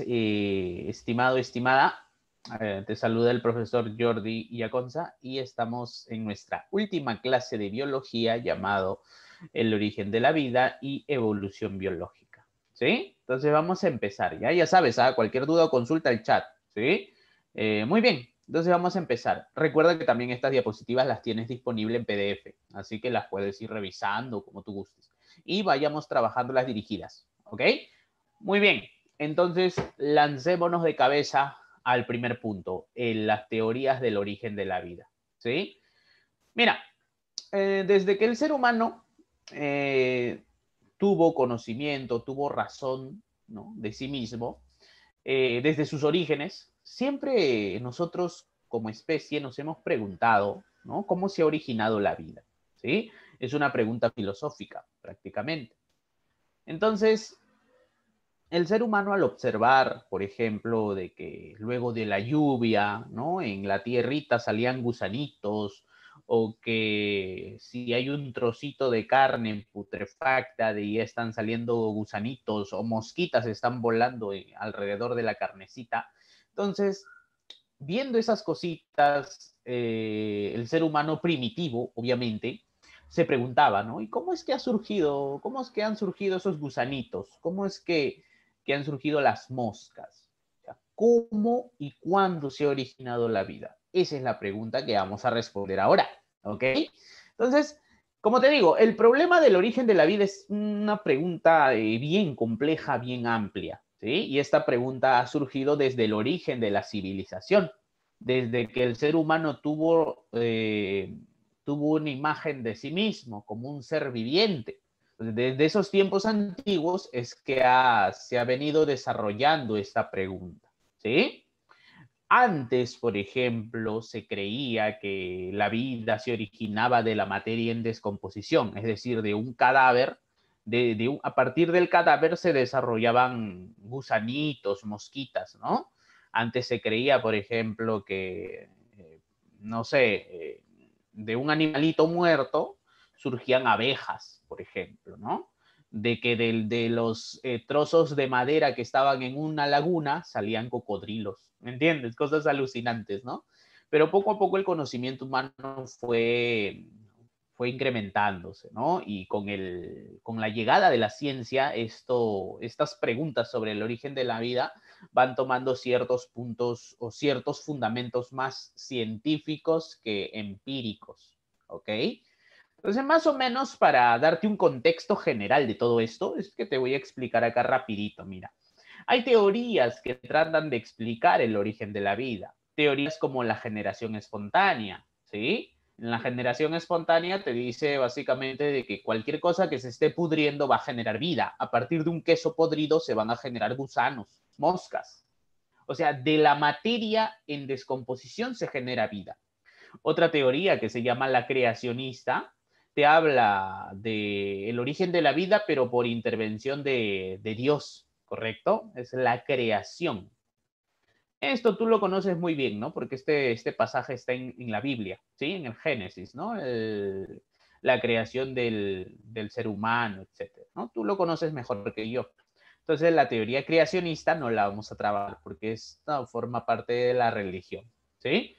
Eh, estimado, estimada, eh, te saluda el profesor Jordi Iaconza y estamos en nuestra última clase de biología llamado El origen de la vida y evolución biológica. ¿Sí? Entonces vamos a empezar, ya, ya sabes, a ¿ah? cualquier duda consulta el chat. ¿Sí? Eh, muy bien, entonces vamos a empezar. Recuerda que también estas diapositivas las tienes disponibles en PDF, así que las puedes ir revisando como tú gustes. Y vayamos trabajando las dirigidas, ¿ok? Muy bien, entonces, lancémonos de cabeza al primer punto, en las teorías del origen de la vida. ¿sí? Mira, eh, desde que el ser humano eh, tuvo conocimiento, tuvo razón de sí mismo, eh, desde sus orígenes, siempre nosotros como especie nos hemos preguntado cómo se ha originado la vida. ¿sí? Es una pregunta filosófica prácticamente. Entonces, el ser humano al observar, por ejemplo, de que luego de la lluvia, ¿no? En la tierrita salían gusanitos o que si hay un trocito de carne putrefacta de ya están saliendo gusanitos o mosquitas están volando eh, alrededor de la carnecita. Entonces, viendo esas cositas, eh, el ser humano primitivo, obviamente, se preguntaba, ¿no? ¿Y cómo es que ha surgido, cómo es que han surgido esos gusanitos? ¿Cómo es que que han surgido las moscas. ¿Cómo y cuándo se ha originado la vida? Esa es la pregunta que vamos a responder ahora, ¿ok? Entonces, como te digo, el problema del origen de la vida es una pregunta eh, bien compleja, bien amplia, Y esta pregunta ha surgido desde el origen de la civilización, desde que el ser humano tuvo, eh, tuvo una imagen de sí mismo como un ser viviente, desde esos tiempos antiguos es que se ha venido desarrollando esta pregunta, ¿sí? Antes, por ejemplo, se creía que la vida se originaba de la materia en descomposición, es decir, de un cadáver. a partir del cadáver se desarrollaban gusanitos, mosquitas, ¿no? Antes se creía, por ejemplo, que, eh, no sé, eh, de un animalito muerto surgían abejas, por ejemplo, ¿no? De que de, de los eh, trozos de madera que estaban en una laguna salían cocodrilos, ¿me entiendes? Cosas alucinantes, ¿no? Pero poco a poco el conocimiento humano fue, fue incrementándose, ¿no? Y con, con la llegada de la ciencia, esto, estas preguntas sobre el origen de la vida van tomando ciertos puntos o ciertos fundamentos más científicos que empíricos, ¿ok? Entonces, más o menos para darte un contexto general de todo esto, es que te voy a explicar acá rapidito, mira. Hay teorías que tratan de explicar el origen de la vida, teorías como la generación espontánea, ¿sí? En la generación espontánea te dice básicamente de que cualquier cosa que se esté pudriendo va a generar vida. A partir de un queso podrido se van a generar gusanos, moscas. O sea, de la materia en descomposición se genera vida. Otra teoría que se llama la creacionista te habla de el origen de la vida, pero por intervención de, Dios, ¿correcto? Es la creación. Esto tú lo conoces muy bien, ¿no? Porque este, este pasaje está en, la Biblia, ¿sí? En el Génesis, ¿no? la creación del, ser humano, etc. ¿no? Tú lo conoces mejor que yo. Entonces, la teoría creacionista no la vamos a trabajar porque esta forma parte de la religión, ¿sí?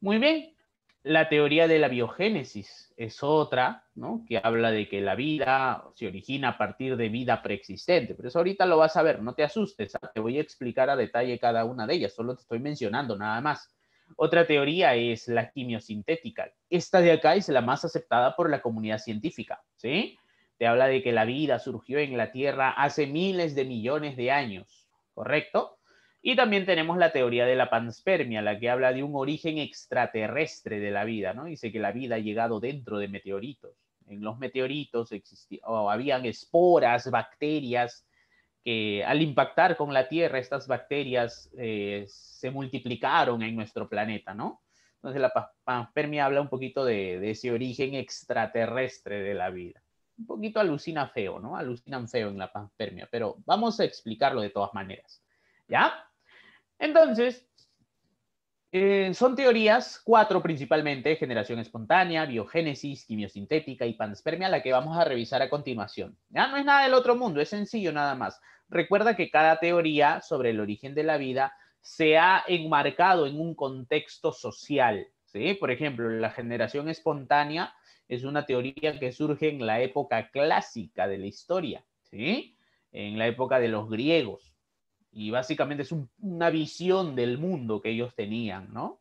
Muy bien. La teoría de la biogénesis es otra, ¿no? Que habla de que la vida se origina a partir de vida preexistente. Pero eso ahorita lo vas a ver, no te asustes. ¿ah? Te voy a explicar a detalle cada una de ellas, solo te estoy mencionando nada más. Otra teoría es la quimiosintética. Esta de acá es la más aceptada por la comunidad científica, ¿sí? Te habla de que la vida surgió en la Tierra hace miles de millones de años, ¿correcto? Y también tenemos la teoría de la panspermia, la que habla de un origen extraterrestre de la vida, ¿no? Dice que la vida ha llegado dentro de meteoritos. En los meteoritos existían, o habían esporas, bacterias, que al impactar con la Tierra, estas bacterias eh, se multiplicaron en nuestro planeta, ¿no? Entonces la panspermia habla un poquito de, ese origen extraterrestre de la vida. Un poquito alucina feo, ¿no? Alucinan feo en la panspermia, pero vamos a explicarlo de todas maneras, ¿ya? Entonces, eh, son teorías, cuatro principalmente, generación espontánea, biogénesis, quimiosintética y panspermia, la que vamos a revisar a continuación. Ya no es nada del otro mundo, es sencillo nada más. Recuerda que cada teoría sobre el origen de la vida se ha enmarcado en un contexto social. Por ejemplo, la generación espontánea es una teoría que surge en la época clásica de la historia, en la época de los griegos. Y básicamente es una visión del mundo que ellos tenían, ¿no?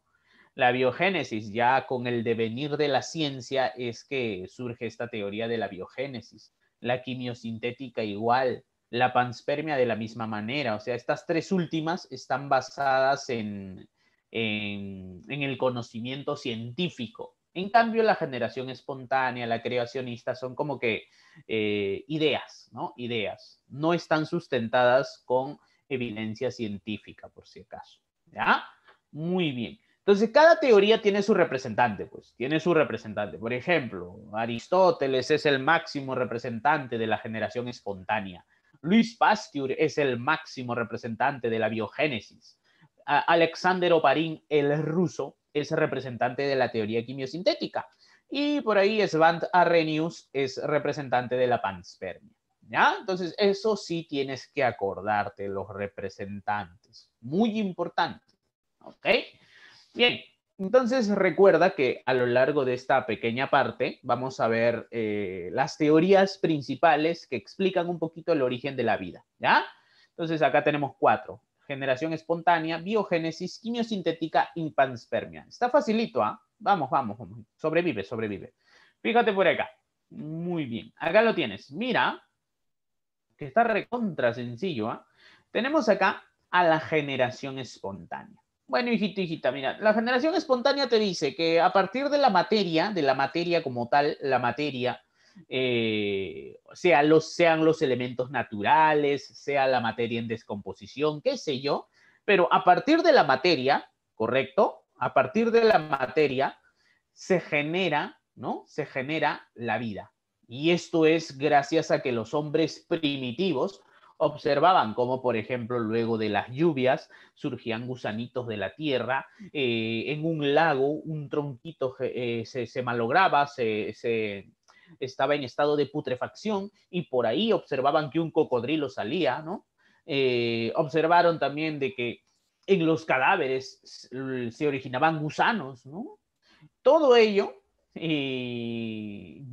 La biogénesis, ya con el devenir de la ciencia, es que surge esta teoría de la biogénesis. La quimiosintética igual, la panspermia de la misma manera. O sea, estas tres últimas están basadas en, en, el conocimiento científico. En cambio, la generación espontánea, la creacionista, son como que eh, ideas, ¿no? Ideas. No están sustentadas con evidencia científica, por si acaso. ¿Ya? Muy bien. Entonces, cada teoría tiene su representante, pues, tiene su representante. Por ejemplo, Aristóteles es el máximo representante de la generación espontánea. Luis Pasteur es el máximo representante de la biogénesis. Alexander Oparin, el ruso, es representante de la teoría quimiosintética. Y por ahí Svant Arrhenius es representante de la panspermia. ¿ya? Entonces, eso sí tienes que acordarte los representantes. Muy importante, ¿ok? Bien, entonces recuerda que a lo largo de esta pequeña parte vamos a ver eh, las teorías principales que explican un poquito el origen de la vida, ¿ya? Entonces, acá tenemos cuatro. Generación espontánea, biogénesis, quimiosintética y panspermia. Está facilito, ¿ah? Vamos, vamos, vamos. Sobrevive, sobrevive. Fíjate por acá. Muy bien. Acá lo tienes. Mira, que está recontra sencillo. ¿ah? Tenemos acá a la generación espontánea. Bueno, hijito, hijita, mira, la generación espontánea te dice que a partir de la materia, de la materia como tal, la materia, eh, sea los, sean los elementos naturales, sea la materia en descomposición, qué sé yo, pero a partir de la materia, ¿correcto? A partir de la materia se genera, ¿no? Se genera la vida. Y esto es gracias a que los hombres primitivos observaban cómo, por ejemplo, luego de las lluvias surgían gusanitos de la tierra, eh, en un lago un tronquito eh, se, malograba, se, estaba en estado de putrefacción y por ahí observaban que un cocodrilo salía, ¿no? Eh, observaron también de que en los cadáveres se originaban gusanos, ¿no? Todo ello y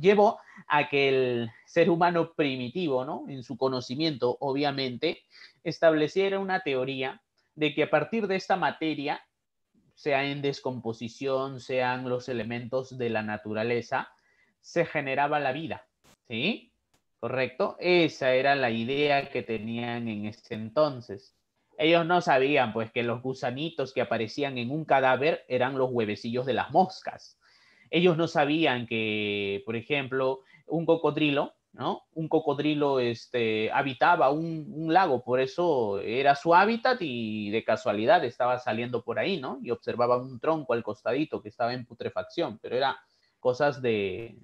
llevó a que el ser humano primitivo, ¿no? en su conocimiento, obviamente, estableciera una teoría de que a partir de esta materia, sea en descomposición, sean los elementos de la naturaleza, se generaba la vida. ¿Sí? ¿Correcto? Esa era la idea que tenían en ese entonces. Ellos no sabían pues que los gusanitos que aparecían en un cadáver eran los huevecillos de las moscas. Ellos no sabían que, por ejemplo, un cocodrilo, ¿no? Un cocodrilo este, habitaba un, lago, por eso era su hábitat y de casualidad estaba saliendo por ahí, ¿no? Y observaba un tronco al costadito que estaba en putrefacción, pero era cosas de,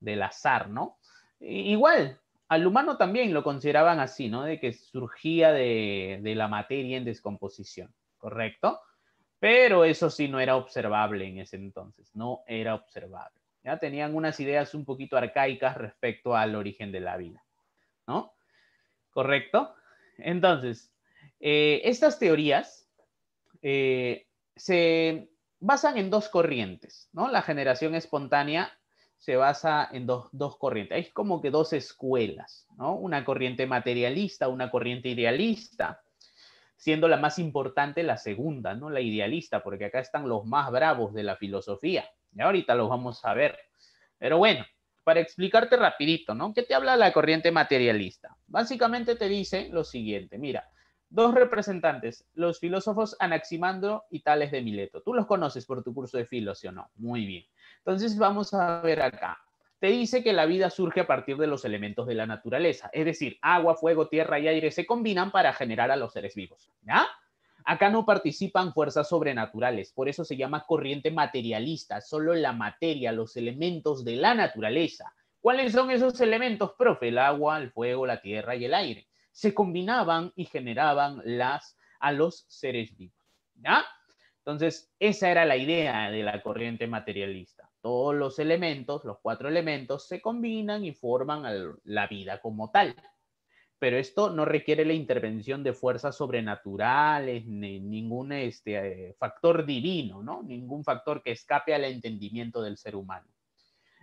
del azar, ¿no? Igual, al humano también lo consideraban así, ¿no? De que surgía de, la materia en descomposición, ¿correcto? Pero eso sí no era observable en ese entonces, no era observable. Ya tenían unas ideas un poquito arcaicas respecto al origen de la vida, ¿no? ¿Correcto? Entonces, eh, estas teorías eh, se basan en dos corrientes, ¿no? La generación espontánea se basa en dos, corrientes. Es como que dos escuelas, ¿no? Una corriente materialista, una corriente idealista, siendo la más importante la segunda, ¿no? La idealista, porque acá están los más bravos de la filosofía. Y ahorita los vamos a ver. Pero bueno, para explicarte rapidito, ¿no? ¿Qué te habla la corriente materialista? Básicamente te dice lo siguiente, mira, dos representantes, los filósofos Anaximandro y Tales de Mileto. Tú los conoces por tu curso de filosofía o no? Muy bien. Entonces vamos a ver acá. Te dice que la vida surge a partir de los elementos de la naturaleza, es decir, agua, fuego, tierra y aire se combinan para generar a los seres vivos. ¿ya? Acá no participan fuerzas sobrenaturales, por eso se llama corriente materialista, solo la materia, los elementos de la naturaleza. ¿Cuáles son esos elementos, profe? El agua, el fuego, la tierra y el aire. Se combinaban y generaban las, a los seres vivos. ¿ya? Entonces, esa era la idea de la corriente materialista todos los elementos, los cuatro elementos, se combinan y forman la vida como tal. Pero esto no requiere la intervención de fuerzas sobrenaturales, ni ningún este, eh, factor divino, ¿no? Ningún factor que escape al entendimiento del ser humano.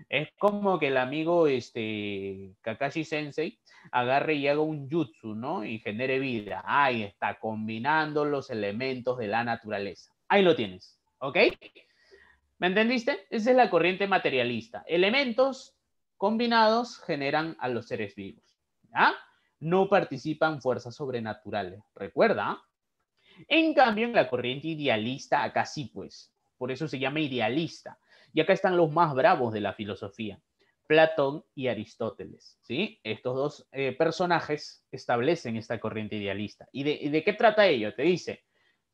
Es como que el amigo este, Kakashi Sensei agarre y haga un jutsu, ¿no? Y genere vida. Ahí está, combinando los elementos de la naturaleza. Ahí lo tienes, ¿ok? ¿Me entendiste? Esa es la corriente materialista. Elementos combinados generan a los seres vivos. No participan fuerzas sobrenaturales. Recuerda. En cambio, en la corriente idealista, acá sí, pues. Por eso se llama idealista. Y acá están los más bravos de la filosofía, Platón y Aristóteles. ¿sí? Estos dos eh, personajes establecen esta corriente idealista. ¿Y de qué trata ello? Te dice,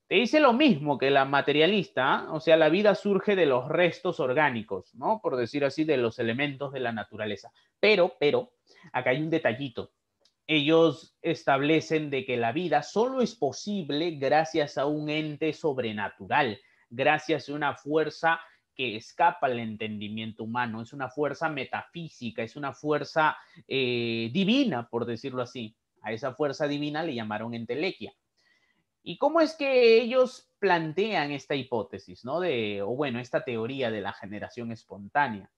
te dice lo mismo que la materialista, ¿ah? o sea, la vida surge de los restos orgánicos, ¿no? Por decir así, de los elementos de la naturaleza. Pero, pero, acá hay un detallito. Ellos establecen de que la vida solo es posible gracias a un ente sobrenatural, gracias a una fuerza que escapa al entendimiento humano, es una fuerza metafísica, es una fuerza eh, divina, por decirlo así. A esa fuerza divina le llamaron entelequia. ¿Y cómo es que ellos plantean esta hipótesis, ¿no? De, o bueno, esta teoría de la generación espontánea.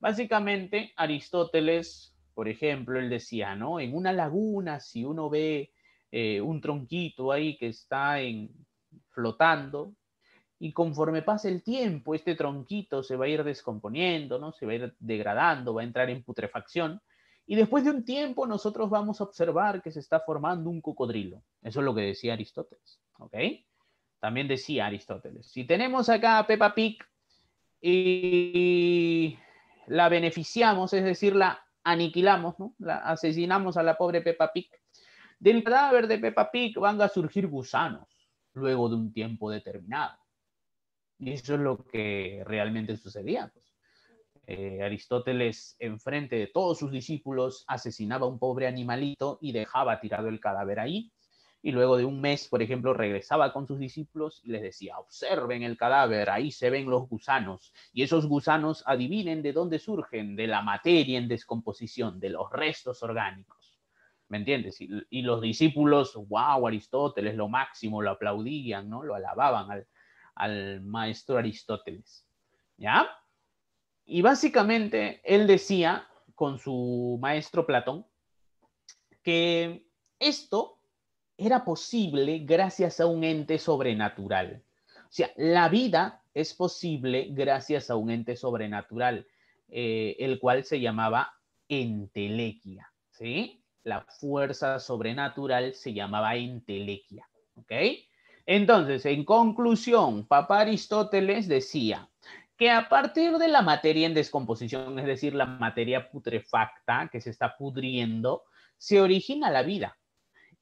Básicamente, Aristóteles, por ejemplo, él decía, En una laguna, si uno ve eh, un tronquito ahí que está en, flotando, y conforme pasa el tiempo, este tronquito se va a ir descomponiendo, Se va a ir degradando, va a entrar en putrefacción, y después de un tiempo nosotros vamos a observar que se está formando un cocodrilo. Eso es lo que decía Aristóteles. ¿Ok? También decía Aristóteles. Si tenemos acá a Peppa Pig y la beneficiamos, es decir, la aniquilamos, ¿no? la asesinamos a la pobre Peppa Pig, del cadáver de Peppa Pig van a surgir gusanos luego de un tiempo determinado. Y eso es lo que realmente sucedía. Pues. Aristóteles, eh, Aristóteles, enfrente de todos sus discípulos, asesinaba a un pobre animalito y dejaba tirado el cadáver ahí. Y luego de un mes, por ejemplo, regresaba con sus discípulos y les decía, observen el cadáver, ahí se ven los gusanos. Y esos gusanos adivinen de dónde surgen, de la materia en descomposición, de los restos orgánicos. ¿Me entiendes? Y, los discípulos, wow, Aristóteles, lo máximo, lo aplaudían, ¿no? Lo alababan al, al maestro Aristóteles. ¿Ya? Y básicamente él decía con su maestro Platón que esto era posible gracias a un ente sobrenatural. O sea, la vida es posible gracias a un ente sobrenatural, eh, el cual se llamaba entelequia, ¿sí? La fuerza sobrenatural se llamaba entelequia, ¿ok? Entonces, en conclusión, papá Aristóteles decía, que a partir de la materia en descomposición, es decir, la materia putrefacta que se está pudriendo, se origina la vida.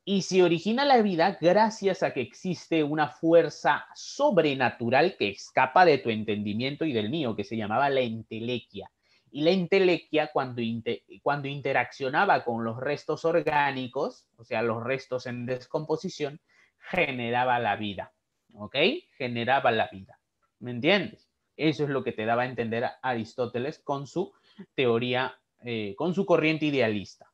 Y se origina la vida gracias a que existe una fuerza sobrenatural que escapa de tu entendimiento y del mío, que se llamaba la entelequia. Y la entelequia, cuando, cuando interaccionaba con los restos orgánicos, o sea, los restos en descomposición, generaba la vida. ¿Ok? Generaba la vida. ¿Me entiendes? Eso es lo que te daba a entender Aristóteles con su teoría, eh, con su corriente idealista.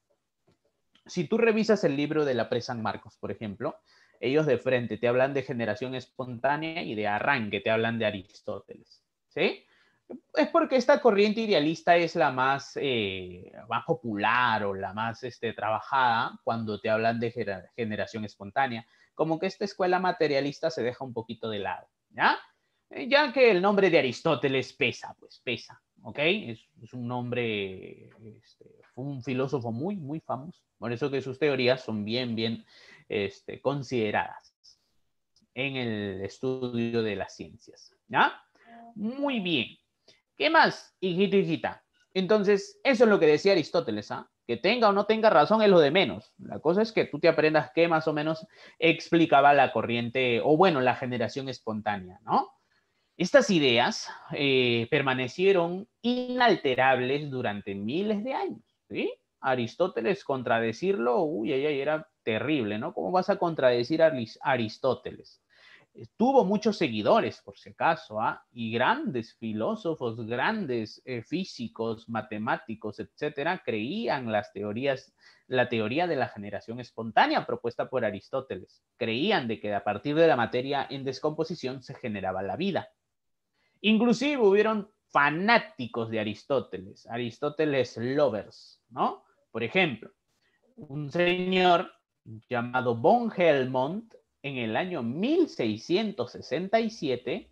Si tú revisas el libro de la presa San Marcos, por ejemplo, ellos de frente te hablan de generación espontánea y de arranque, te hablan de Aristóteles. ¿Sí? Es porque esta corriente idealista es la más, eh, popular o la más este, trabajada cuando te hablan de generación espontánea. Como que esta escuela materialista se deja un poquito de lado, ¿ya? Eh, ya que el nombre de Aristóteles pesa, pues pesa, ¿ok? Es, un nombre, este, fue un filósofo muy, muy famoso, por eso que sus teorías son bien, bien este, consideradas en el estudio de las ciencias, ¿ya? Muy bien. ¿Qué más, hijito, hijita? Entonces, eso es lo que decía Aristóteles, ¿ah? Que tenga o no tenga razón es lo de menos. La cosa es que tú te aprendas qué más o menos explicaba la corriente, o bueno, la generación espontánea, ¿no? Estas ideas eh, permanecieron inalterables durante miles de años. Aristóteles contradecirlo, uy, ay, ay, era terrible, ¿no? ¿Cómo vas a contradecir a Aristóteles? Eh, tuvo muchos seguidores, por si acaso, ¿ah? y grandes filósofos, grandes eh, físicos, matemáticos, etcétera, creían las teorías, la teoría de la generación espontánea propuesta por Aristóteles. Creían de que a partir de la materia en descomposición se generaba la vida. Inclusive hubieron fanáticos de Aristóteles, Aristóteles lovers, ¿no? Por ejemplo, un señor llamado von Helmont en el año 1667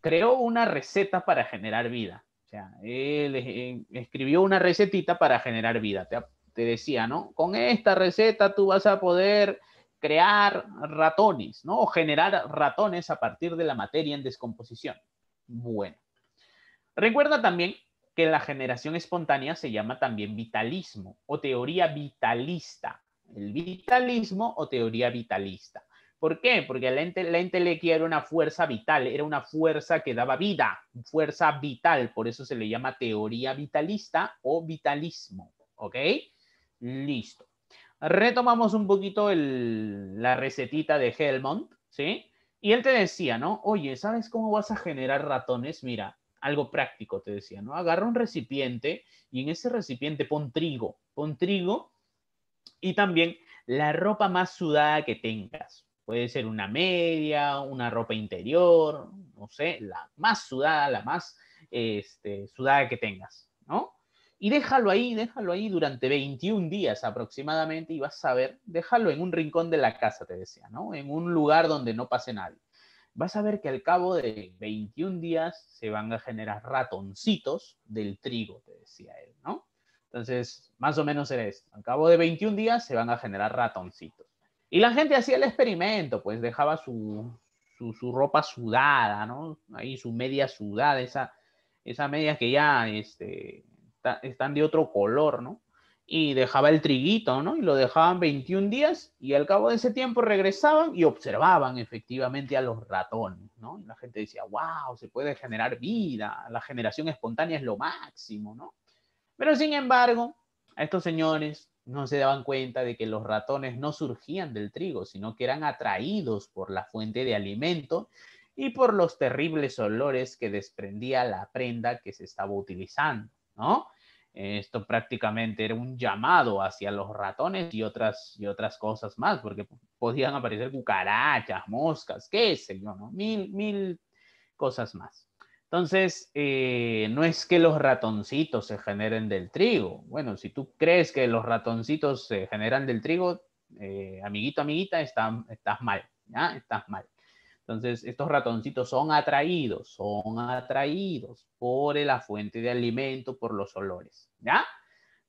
creó una receta para generar vida. O sea, él eh, eh, escribió una recetita para generar vida. Te, decía, ¿no? Con esta receta tú vas a poder crear ratones, ¿no? O generar ratones a partir de la materia en descomposición bueno. Recuerda también que la generación espontánea se llama también vitalismo o teoría vitalista. El vitalismo o teoría vitalista. ¿Por qué? Porque la, ente, entelequia era una fuerza vital, era una fuerza que daba vida, fuerza vital. Por eso se le llama teoría vitalista o vitalismo. ¿Ok? Listo. Retomamos un poquito la recetita de Helmont, ¿sí? Y él te decía, ¿no? Oye, ¿sabes cómo vas a generar ratones? Mira, algo práctico te decía, ¿no? Agarra un recipiente y en ese recipiente pon trigo, pon trigo y también la ropa más sudada que tengas. Puede ser una media, una ropa interior, no sé, la más sudada, la más este, sudada que tengas, ¿no? Y déjalo ahí, déjalo ahí durante 21 días aproximadamente y vas a ver, déjalo en un rincón de la casa, te decía, ¿no? En un lugar donde no pase nadie. Vas a ver que al cabo de 21 días se van a generar ratoncitos del trigo, te decía él, ¿no? Entonces, más o menos era esto. Al cabo de 21 días se van a generar ratoncitos. Y la gente hacía el experimento, pues dejaba su, ropa sudada, ¿no? Ahí su media sudada, esa, esa media que ya este, están de otro color, ¿no? Y dejaba el triguito, ¿no? Y lo dejaban 21 días y al cabo de ese tiempo regresaban y observaban efectivamente a los ratones, ¿no? Y la gente decía, wow, se puede generar vida, la generación espontánea es lo máximo, ¿no? Pero sin embargo, a estos señores no se daban cuenta de que los ratones no surgían del trigo, sino que eran atraídos por la fuente de alimento y por los terribles olores que desprendía la prenda que se estaba utilizando. Esto prácticamente era un llamado hacia los ratones y otras, y otras cosas más, porque podían aparecer cucarachas, moscas, qué sé yo, Mil, mil cosas más. Entonces, eh, no es que los ratoncitos se generen del trigo. Bueno, si tú crees que los ratoncitos se generan del trigo, eh, amiguito, amiguita, estás, estás mal, ¿ya? Estás mal. Entonces, estos ratoncitos son atraídos, son atraídos por la fuente de alimento, por los olores, ¿ya?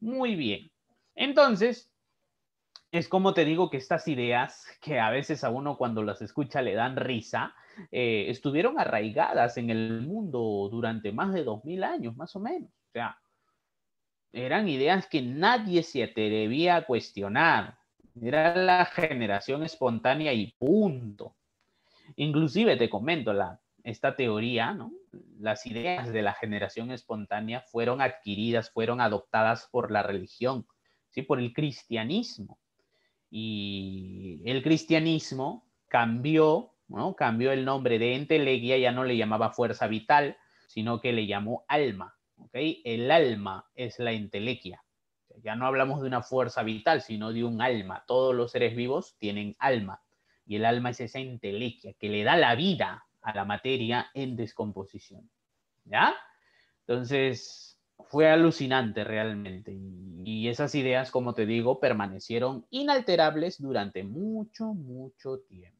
Muy bien. Entonces, es como te digo que estas ideas, que a veces a uno cuando las escucha le dan risa, eh, estuvieron arraigadas en el mundo durante más de 2000 años, más o menos. O sea, eran ideas que nadie se atrevía a cuestionar. Era la generación espontánea y punto. Inclusive te comento, la, esta teoría, las ideas de la generación espontánea fueron adquiridas, fueron adoptadas por la religión, ¿sí? por el cristianismo. Y el cristianismo cambió, ¿no? cambió el nombre de entelequia, ya no le llamaba fuerza vital, sino que le llamó alma. El alma es la entelequia. Ya no hablamos de una fuerza vital, sino de un alma. Todos los seres vivos tienen alma y el alma es esa entelequia que le da la vida a la materia en descomposición. ¿Ya? Entonces, fue alucinante realmente. Y, esas ideas, como te digo, permanecieron inalterables durante mucho, mucho tiempo.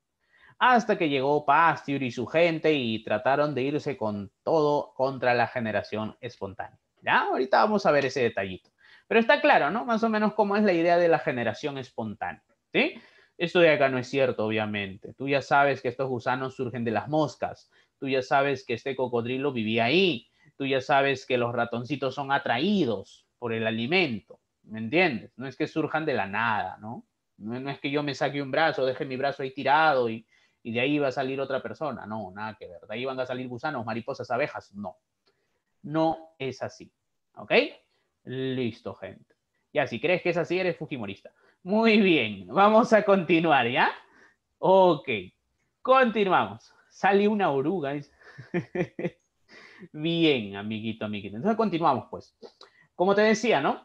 Hasta que llegó Pasteur y su gente y trataron de irse con todo contra la generación espontánea. ¿Ya? Ahorita vamos a ver ese detallito. Pero está claro, ¿no? Más o menos cómo es la idea de la generación espontánea. ¿Sí? Esto de acá no es cierto, obviamente. Tú ya sabes que estos gusanos surgen de las moscas. Tú ya sabes que este cocodrilo vivía ahí. Tú ya sabes que los ratoncitos son atraídos por el alimento. ¿Me entiendes? No es que surjan de la nada, ¿no? No, es que yo me saque un brazo, deje mi brazo ahí tirado y, y de ahí va a salir otra persona. No, nada que ver. De ahí van a salir gusanos, mariposas, abejas. No. No es así. ¿Ok? Listo, gente. Ya, si crees que es así, eres fujimorista. Muy bien, vamos a continuar, ¿ya? Ok, continuamos. Salió una oruga. bien, amiguito, amiguito. Entonces continuamos, pues. Como te decía, ¿no?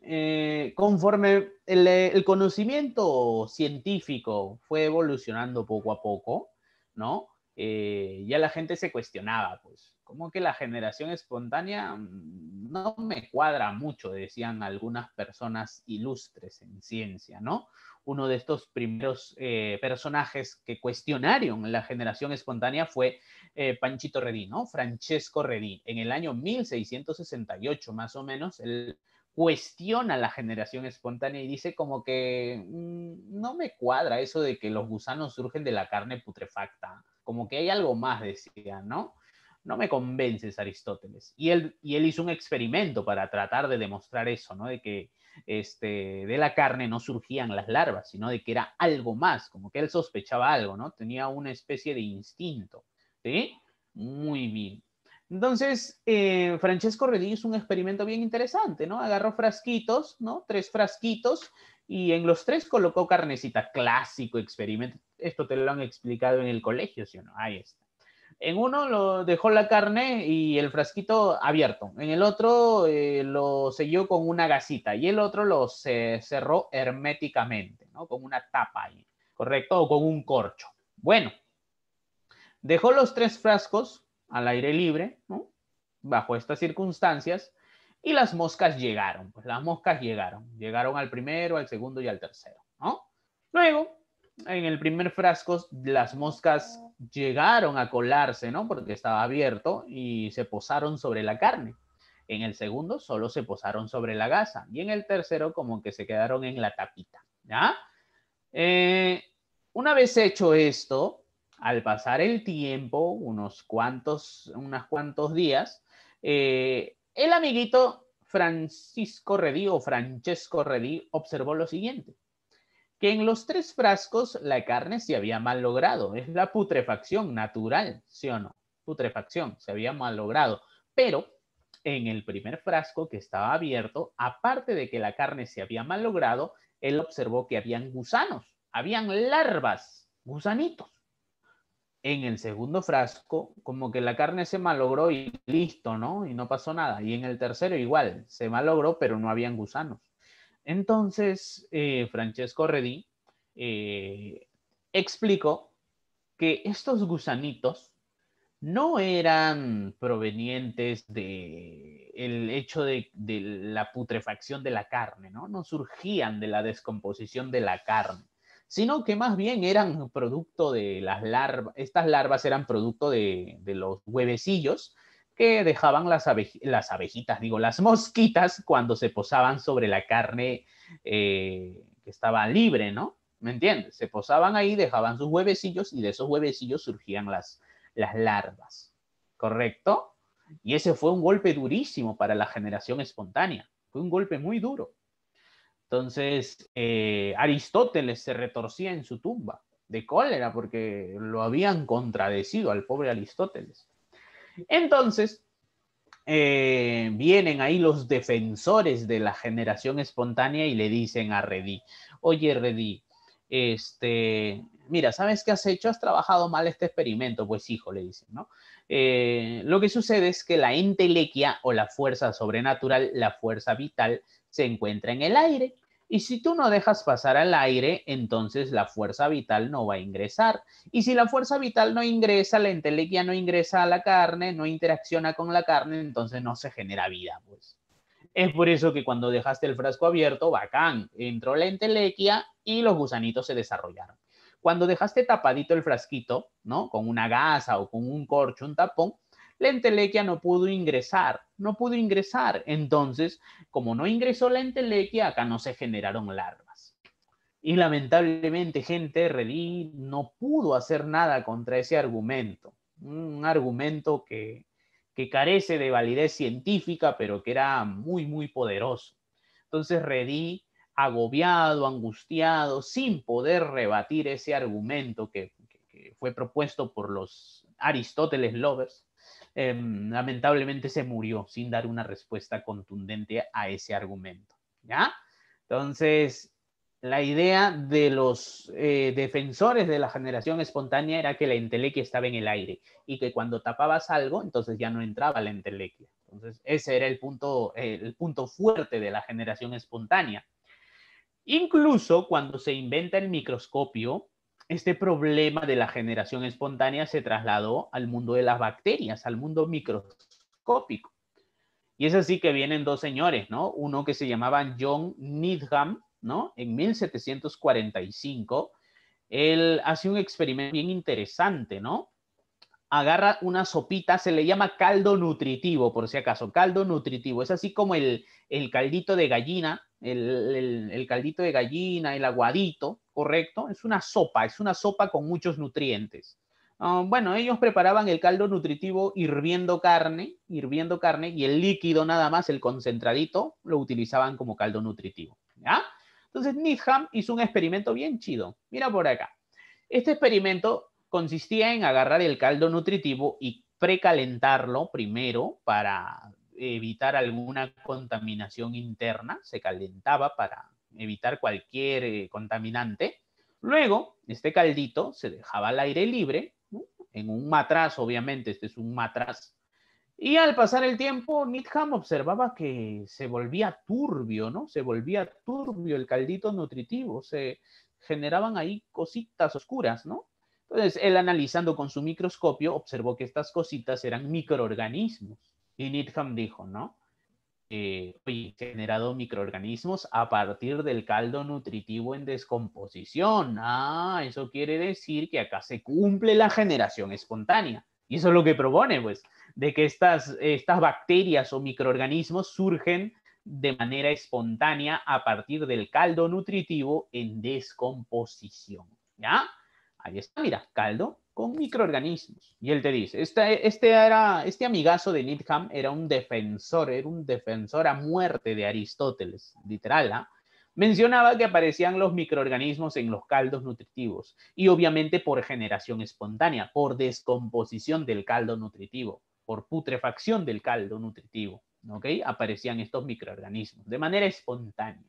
Eh, conforme el, conocimiento científico fue evolucionando poco a poco, ¿no? Eh, ya la gente se cuestionaba, pues, como que la generación espontánea mm, no me cuadra mucho, decían algunas personas ilustres en ciencia, ¿no? Uno de estos primeros eh, personajes que cuestionaron la generación espontánea fue eh, Panchito Redí, ¿no? Francesco Redí. En el año 1668, más o menos, él cuestiona la generación espontánea y dice como que mm, no me cuadra eso de que los gusanos surgen de la carne putrefacta como que hay algo más, decía, ¿no? No me convences, Aristóteles. Y él, y él hizo un experimento para tratar de demostrar eso, ¿no? De que este, de la carne no surgían las larvas, sino de que era algo más, como que él sospechaba algo, ¿no? Tenía una especie de instinto, ¿sí? Muy bien. Entonces, eh, Francesco Redi hizo un experimento bien interesante, ¿no? Agarró frasquitos, ¿no? Tres frasquitos y en los tres colocó carnecita, clásico experimento. Esto te lo han explicado en el colegio, ¿sí o no? Ahí está. En uno lo dejó la carne y el frasquito abierto. En el otro eh, lo selló con una gasita y el otro lo cerró herméticamente, ¿no? Con una tapa ahí, ¿correcto? O con un corcho. Bueno, dejó los tres frascos al aire libre, ¿no? Bajo estas circunstancias y las moscas llegaron, pues las moscas llegaron, llegaron al primero, al segundo y al tercero, ¿no? Luego, en el primer frasco, las moscas llegaron a colarse, ¿no? Porque estaba abierto y se posaron sobre la carne. En el segundo solo se posaron sobre la gasa y en el tercero como que se quedaron en la tapita, ¿ya? Eh, una vez hecho esto, al pasar el tiempo, unos cuantos, unos cuantos días, eh, el amiguito Francisco Redí o Francesco Redí observó lo siguiente, que en los tres frascos la carne se había mal logrado. es la putrefacción natural, ¿sí o no? Putrefacción, se había mal logrado. pero en el primer frasco que estaba abierto, aparte de que la carne se había mal logrado, él observó que habían gusanos, habían larvas, gusanitos en el segundo frasco, como que la carne se malogró y listo, ¿no? Y no pasó nada. Y en el tercero igual, se malogró, pero no habían gusanos. Entonces, eh, Francesco Redí eh, explicó que estos gusanitos no eran provenientes de el hecho de la putrefacción de la carne, ¿no? No surgían de la descomposición de la carne sino que más bien eran producto de las larvas, estas larvas eran producto de, los huevecillos que dejaban las, las, abejitas, digo, las mosquitas cuando se posaban sobre la carne eh, que estaba libre, ¿no? ¿Me entiendes? Se posaban ahí, dejaban sus huevecillos y de esos huevecillos surgían las, las larvas, ¿correcto? Y ese fue un golpe durísimo para la generación espontánea, fue un golpe muy duro. Entonces, eh, Aristóteles se retorcía en su tumba de cólera porque lo habían contradecido al pobre Aristóteles. Entonces, eh, vienen ahí los defensores de la generación espontánea y le dicen a Redi, oye Redi, este, mira, ¿sabes qué has hecho? Has trabajado mal este experimento, pues hijo, le dicen, ¿no? Eh, lo que sucede es que la entelequia o la fuerza sobrenatural, la fuerza vital, se encuentra en el aire y si tú no dejas pasar al aire, entonces la fuerza vital no va a ingresar. Y si la fuerza vital no ingresa, la entelequia no ingresa a la carne, no interacciona con la carne, entonces no se genera vida, pues. Es por eso que cuando dejaste el frasco abierto, bacán, entró la entelequia y los gusanitos se desarrollaron. Cuando dejaste tapadito el frasquito, ¿no? Con una gasa o con un corcho, un tapón, la entelequia no pudo ingresar, no pudo ingresar. Entonces, como no ingresó la entelequia, acá no se generaron larvas. Y lamentablemente, gente, redí no pudo hacer nada contra ese argumento. Un argumento que, carece de validez científica, pero que era muy, muy poderoso. Entonces, Redí, agobiado, angustiado, sin poder rebatir ese argumento que fue propuesto por los Aristóteles Lovers, Em, lamentablemente se murió sin dar una respuesta contundente a ese argumento. ¿Ya? Entonces, la idea de los eh, defensores de la generación espontánea era que la entelequia estaba en el aire y que cuando tapabas algo, entonces ya no entraba la entelequia. Entonces, ese era el punto, el punto fuerte de la generación espontánea. Incluso cuando se inventa el microscopio, este problema de la generación espontánea se trasladó al mundo de las bacterias, al mundo microscópico. Y es así que vienen dos señores, ¿no? Uno que se llamaba John Needham, ¿no? En 1745, él hace un experimento bien interesante, ¿no? Agarra una sopita, se le llama caldo nutritivo, por si acaso, caldo nutritivo. Es así como el, caldito de gallina, el caldito de gallina, el aguadito, ¿correcto? Es una sopa, es una sopa con muchos nutrientes. Ah, bueno, ellos preparaban el caldo nutritivo hirviendo carne, hirviendo carne y el líquido nada más, el concentradito, lo utilizaban como caldo nutritivo. ¿ya? Entonces Needham hizo un experimento bien chido. Mira por acá. Este experimento consistía en agarrar el caldo nutritivo y precalentarlo primero para evitar alguna contaminación interna. Se calentaba para evitar cualquier eh, contaminante. Luego, este caldito se dejaba al aire libre, en un matraz, obviamente, este es un matraz. Y al pasar el tiempo, Needham observaba que se volvía turbio, ¿no? Se volvía turbio el caldito nutritivo, se generaban ahí cositas oscuras, ¿no? Entonces, él analizando con su microscopio, observó que estas cositas eran microorganismos. Y Needham dijo, ¿no? Eh, generado microorganismos a partir del caldo nutritivo en descomposición. Ah, eso quiere decir que acá se cumple la generación espontánea. Y eso es lo que propone, pues, de que estas, estas bacterias o microorganismos surgen de manera espontánea a partir del caldo nutritivo en descomposición. ¿Ya? Ahí está, mira, caldo con microorganismos. Y él te dice, este, era, este amigazo de Needham era un defensor, era un defensor a muerte de Aristóteles, literal, ¿ah? Mencionaba que aparecían los microorganismos en los caldos nutritivos y obviamente por generación espontánea, por descomposición del caldo nutritivo, por putrefacción del caldo nutritivo, ¿ok? Aparecían estos microorganismos de manera espontánea.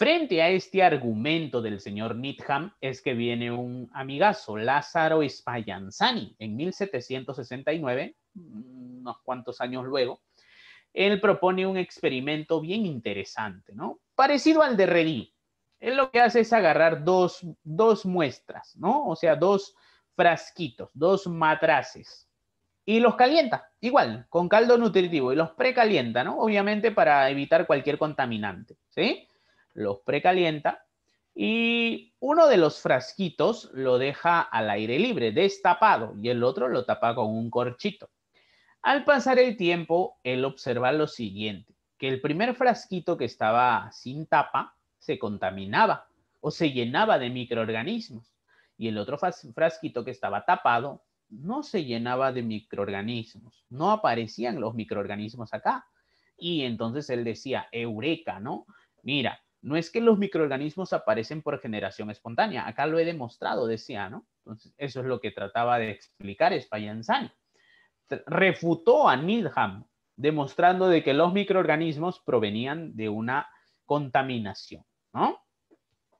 Frente a este argumento del señor Needham es que viene un amigazo, Lázaro Spallanzani, en 1769, mm, unos cuantos años luego, él propone un experimento bien interesante, ¿no? Parecido al de Redi. Él lo que hace es agarrar dos, dos muestras, ¿no? O sea, dos frasquitos, dos matraces, y los calienta, igual, con caldo nutritivo, y los precalienta, ¿no? Obviamente para evitar cualquier contaminante, ¿sí? los precalienta y uno de los frasquitos lo deja al aire libre, destapado, y el otro lo tapa con un corchito. Al pasar el tiempo, él observa lo siguiente, que el primer frasquito que estaba sin tapa se contaminaba o se llenaba de microorganismos y el otro frasquito que estaba tapado no se llenaba de microorganismos, no aparecían los microorganismos acá. Y entonces él decía, eureka, ¿no? Mira, no es que los microorganismos aparecen por generación espontánea, acá lo he demostrado, decía, ¿no? Entonces, eso es lo que trataba de explicar Spallanzani. Refutó a Needham, demostrando de que los microorganismos provenían de una contaminación, ¿no?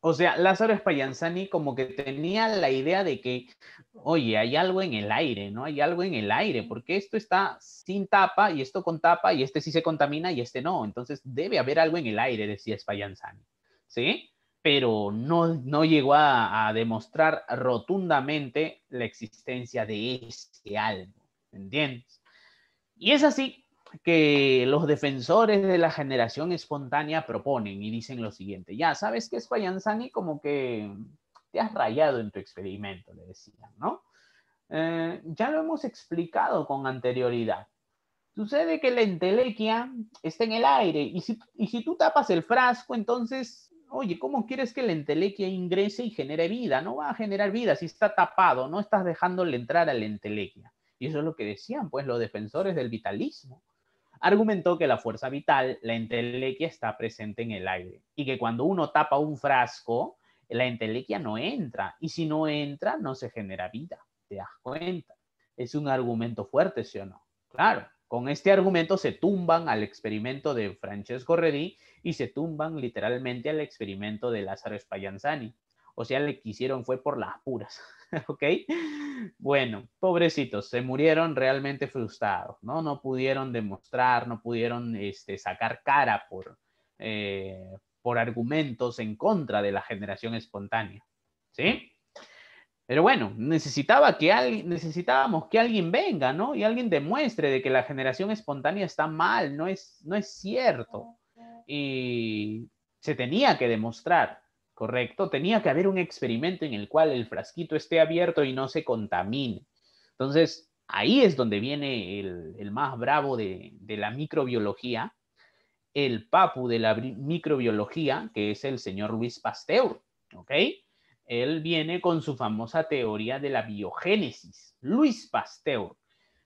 O sea, Lázaro Spallanzani como que tenía la idea de que, oye, hay algo en el aire, ¿no? Hay algo en el aire, porque esto está sin tapa y esto con tapa y este sí se contamina y este no. Entonces debe haber algo en el aire, decía Spallanzani, ¿sí? Pero no, no llegó a, a demostrar rotundamente la existencia de ese algo, ¿entiendes? Y es así que los defensores de la generación espontánea proponen y dicen lo siguiente, ya sabes que es Payanzani como que te has rayado en tu experimento, le decían, ¿no? Eh, ya lo hemos explicado con anterioridad. Sucede que la entelequia está en el aire y si, y si tú tapas el frasco, entonces, oye, ¿cómo quieres que la entelequia ingrese y genere vida? No va a generar vida si está tapado, no estás dejándole entrar a la entelequia. Y eso es lo que decían, pues, los defensores del vitalismo argumentó que la fuerza vital, la entelequia, está presente en el aire y que cuando uno tapa un frasco, la entelequia no entra y si no entra, no se genera vida. ¿Te das cuenta? Es un argumento fuerte, ¿sí o no? Claro, con este argumento se tumban al experimento de Francesco Redi y se tumban literalmente al experimento de Lázaro Spallanzani o sea, le quisieron fue por las puras, ¿ok? Bueno, pobrecitos, se murieron realmente frustrados, ¿no? No pudieron demostrar, no pudieron este, sacar cara por, eh, por argumentos en contra de la generación espontánea, ¿sí? Pero bueno, necesitaba que alguien, necesitábamos que alguien venga, ¿no? Y alguien demuestre de que la generación espontánea está mal, no es, no es cierto. Y se tenía que demostrar. Correcto, tenía que haber un experimento en el cual el frasquito esté abierto y no se contamine. Entonces, ahí es donde viene el, más bravo de, la microbiología, el papu de la microbiología, que es el señor Luis Pasteur, ¿ok? Él viene con su famosa teoría de la biogénesis, Luis Pasteur.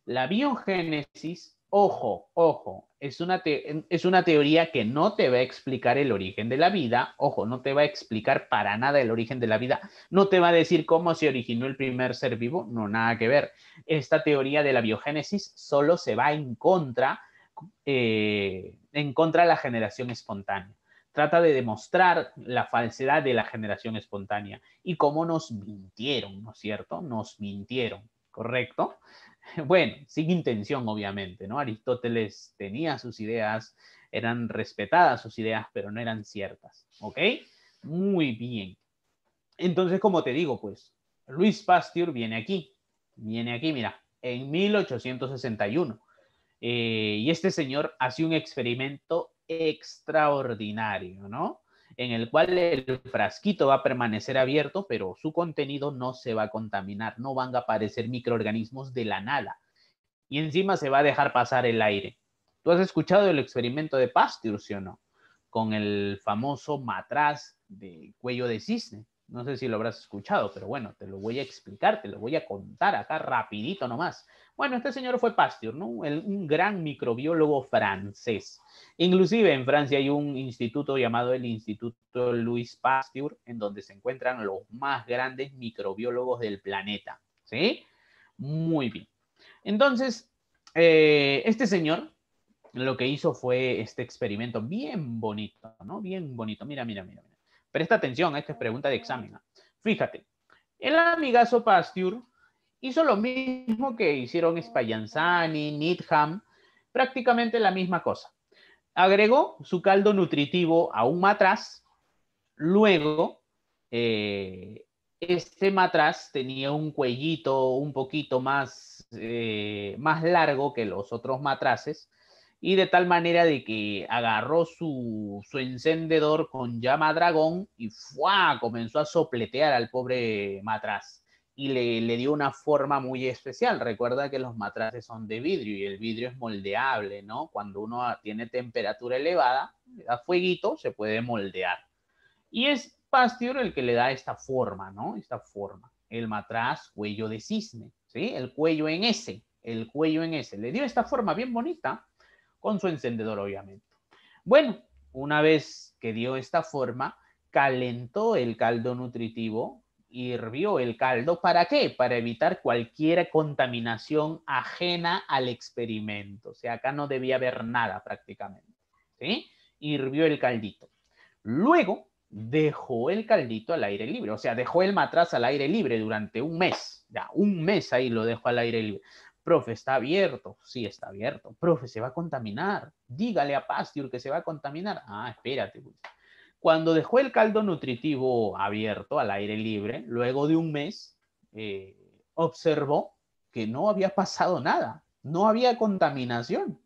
La biogénesis Ojo, ojo, es una, es una teoría que no te va a explicar el origen de la vida, ojo, no te va a explicar para nada el origen de la vida, no te va a decir cómo se originó el primer ser vivo, no, nada que ver. Esta teoría de la biogénesis solo se va en contra, eh, en contra de la generación espontánea. Trata de demostrar la falsedad de la generación espontánea y cómo nos mintieron, ¿no es cierto? Nos mintieron, ¿correcto? bueno, sin intención obviamente, ¿no? Aristóteles tenía sus ideas, eran respetadas sus ideas, pero no eran ciertas, ¿ok? Muy bien. Entonces, como te digo, pues, Luis Pasteur viene aquí, viene aquí, mira, en 1861. Eh, y este señor hace un experimento extraordinario, ¿no? en el cual el frasquito va a permanecer abierto, pero su contenido no se va a contaminar, no van a aparecer microorganismos de la nada. Y encima se va a dejar pasar el aire. ¿Tú has escuchado el experimento de Pasteur, sí o no? Con el famoso matraz de cuello de cisne. No sé si lo habrás escuchado, pero bueno, te lo voy a explicar, te lo voy a contar acá rapidito nomás. Bueno, este señor fue Pasteur, ¿no? un gran microbiólogo francés. Inclusive en Francia hay un instituto llamado el Instituto Louis Pasteur, en donde se encuentran los más grandes microbiólogos del planeta, ¿sí? Muy bien. Entonces, eh, este señor lo que hizo fue este experimento bien bonito, ¿no? Bien bonito. Mira, mira, mira. mira Presta atención, esta es pregunta de examen. Fíjate, el amigazo Pasteur hizo lo mismo que hicieron Spallanzani, Needham, prácticamente la misma cosa. Agregó su caldo nutritivo a un matraz, luego eh, este matraz tenía un cuellito un poquito más, eh, más largo que los otros matraces, y de tal manera de que agarró su, encendedor con llama dragón y comenzó a sopletear al pobre matraz y le, le, dio una forma muy especial. Recuerda que los matraces son de vidrio y el vidrio es moldeable, ¿no? Cuando uno tiene temperatura elevada, a fueguito, se puede moldear. Y es Pasteur el que le da esta forma, ¿no? Esta forma. El matraz, cuello de cisne, ¿sí? El cuello en S, el cuello en S. Le dio esta forma bien bonita con su encendedor, obviamente. Bueno, una vez que dio esta forma, calentó el caldo nutritivo, hirvió el caldo. ¿Para qué? Para evitar cualquier contaminación ajena al experimento. O sea, acá no debía haber nada prácticamente. ¿Sí? Hirvió el caldito. Luego dejó el caldito al aire libre, o sea, dejó el matraz al aire libre durante un mes, ya, un mes ahí lo dejó al aire libre. Profe, está abierto. Sí, está abierto. Profe, se va a contaminar. Dígale a Pasteur que se va a contaminar. Ah, espérate. Pues. Cuando dejó el caldo nutritivo abierto al aire libre, luego de un mes, eh, observó que no había pasado nada, no había contaminación.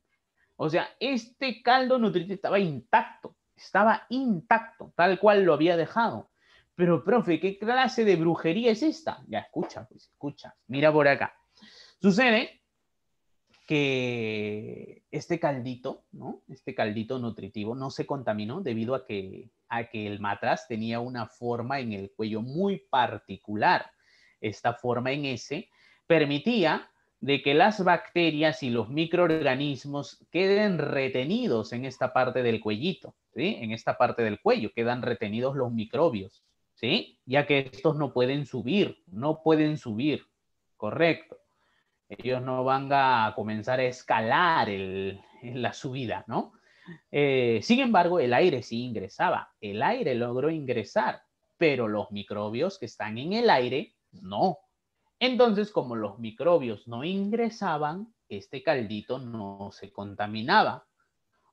O sea, este caldo nutritivo estaba intacto, estaba intacto, tal cual lo había dejado. Pero, profe, ¿qué clase de brujería es esta? Ya, escucha, pues, escucha. Mira por acá. Sucede que este caldito, ¿no? Este caldito nutritivo no se contaminó debido a que, a que el matraz tenía una forma en el cuello muy particular. Esta forma en S permitía de que las bacterias y los microorganismos queden retenidos en esta parte del cuellito, ¿sí? En esta parte del cuello quedan retenidos los microbios, ¿sí? Ya que estos no pueden subir, no pueden subir, correcto ellos no van a comenzar a escalar el, la subida, ¿no? Eh, sin embargo, el aire sí ingresaba, el aire logró ingresar, pero los microbios que están en el aire no. Entonces, como los microbios no ingresaban, este caldito no se contaminaba.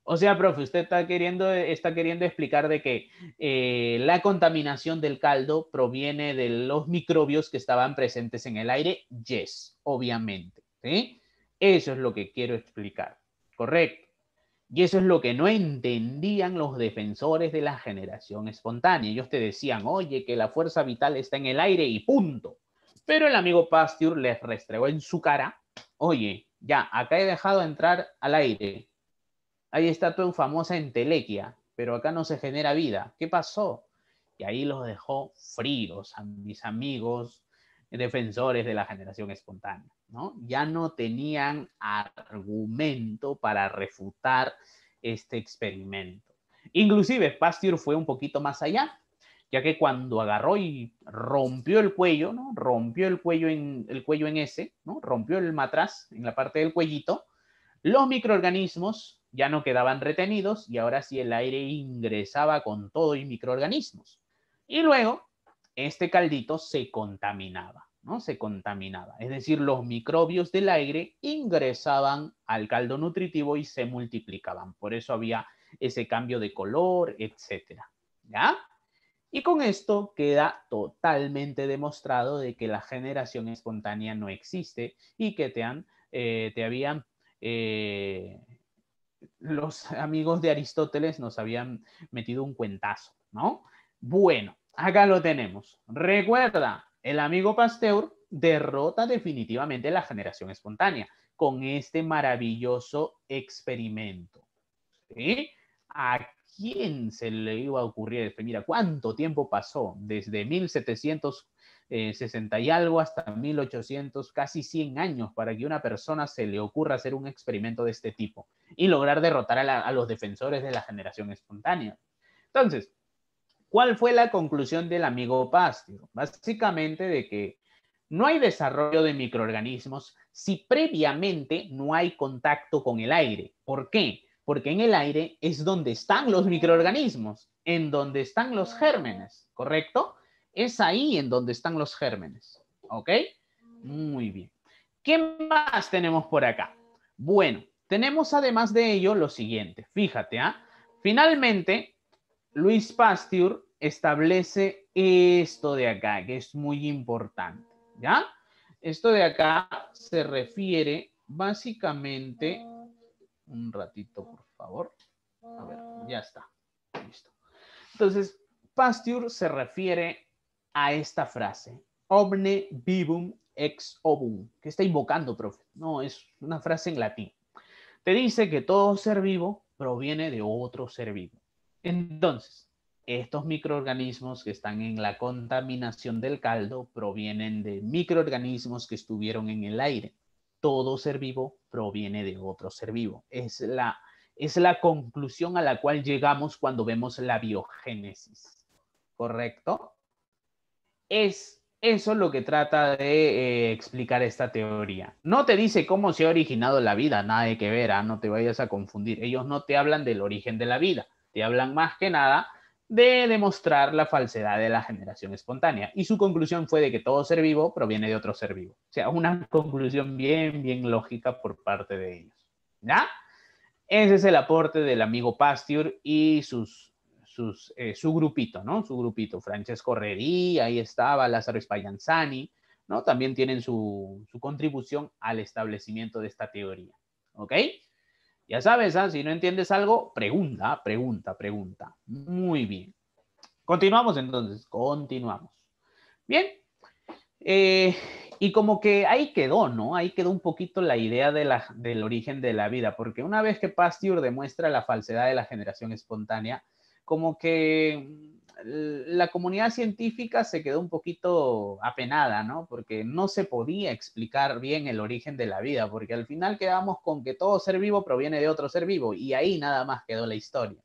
O sea, profe, usted está queriendo, está queriendo explicar de que eh, la contaminación del caldo proviene de los microbios que estaban presentes en el aire. Yes, obviamente. Eso es lo que quiero explicar. Correcto. Y eso es lo que no entendían los defensores de la generación espontánea. Ellos te decían, oye, que la fuerza vital está en el aire y punto. Pero el amigo Pasteur les restregó en su cara, oye, ya, acá he dejado entrar al aire hay estatua famosa en Telequia, pero acá no se genera vida. ¿Qué pasó? Y ahí los dejó fríos a mis amigos defensores de la generación espontánea, ¿no? Ya no tenían argumento para refutar este experimento. Inclusive Pasteur fue un poquito más allá, ya que cuando agarró y rompió el cuello, ¿no? Rompió el cuello en el cuello en ese, ¿no? Rompió el matraz en la parte del cuellito. Los microorganismos ya no quedaban retenidos y ahora sí el aire ingresaba con todo y microorganismos. Y luego, este caldito se contaminaba, ¿no? Se contaminaba. Es decir, los microbios del aire ingresaban al caldo nutritivo y se multiplicaban. Por eso había ese cambio de color, etcétera. ¿Ya? Y con esto queda totalmente demostrado de que la generación espontánea no existe y que te, han, eh, te habían eh, los amigos de Aristóteles nos habían metido un cuentazo, ¿no? Bueno, acá lo tenemos. Recuerda, el amigo Pasteur derrota definitivamente la generación espontánea con este maravilloso experimento. Aquí quién se le iba a ocurrir este, Mira, ¿cuánto tiempo pasó? Desde 1760 y algo hasta 1800, casi 100 años, para que una persona se le ocurra hacer un experimento de este tipo y lograr derrotar a, a los defensores de la generación espontánea. Entonces, ¿cuál fue la conclusión del amigo Pasteur? Básicamente de que no hay desarrollo de microorganismos si previamente no hay contacto con el aire. ¿Por qué? porque en el aire es donde están los microorganismos, en donde están los gérmenes, ¿correcto? Es ahí en donde están los gérmenes, ¿ok? Muy bien. ¿Qué más tenemos por acá? Bueno, tenemos además de ello lo siguiente, fíjate, ¿ah? Finalmente, Luis Pasteur establece esto de acá, que es muy importante, ¿ya? Esto de acá se refiere básicamente un ratito, por favor. A ver, ah. ya está. Listo. Entonces, pasture se refiere a esta frase. Omne vivum ex ovum. que está invocando, profe? No, es una frase en latín. Te dice que todo ser vivo proviene de otro ser vivo. Entonces, estos microorganismos que están en la contaminación del caldo provienen de microorganismos que estuvieron en el aire todo ser vivo proviene de otro ser vivo. Es la, es la conclusión a la cual llegamos cuando vemos la biogénesis. ¿Correcto? Es eso lo que trata de eh, explicar esta teoría. No te dice cómo se ha originado la vida, nada de que ver, ah, no te vayas a confundir. Ellos no te hablan del origen de la vida, te hablan más que nada de demostrar la falsedad de la generación espontánea. Y su conclusión fue de que todo ser vivo proviene de otro ser vivo. O sea, una conclusión bien, bien lógica por parte de ellos. ¿Ya? Ese es el aporte del amigo Pasteur y sus, sus eh, su grupito, ¿no? Su grupito. Francesco Redi, ahí estaba Lázaro Spallanzani, ¿no? También tienen su, su contribución al establecimiento de esta teoría. ¿Ok? Ya sabes, ¿ah? si no entiendes algo, pregunta, pregunta, pregunta. Muy bien. Continuamos entonces, continuamos. Bien. Eh, y como que ahí quedó, ¿no? Ahí quedó un poquito la idea del origen de la vida, porque una vez que Pasteur demuestra la falsedad de la generación espontánea, como que la comunidad científica se quedó un poquito apenada, ¿no? Porque no se podía explicar bien el origen de la vida, porque al final quedamos con que todo ser vivo proviene de otro ser vivo y ahí nada más quedó la historia.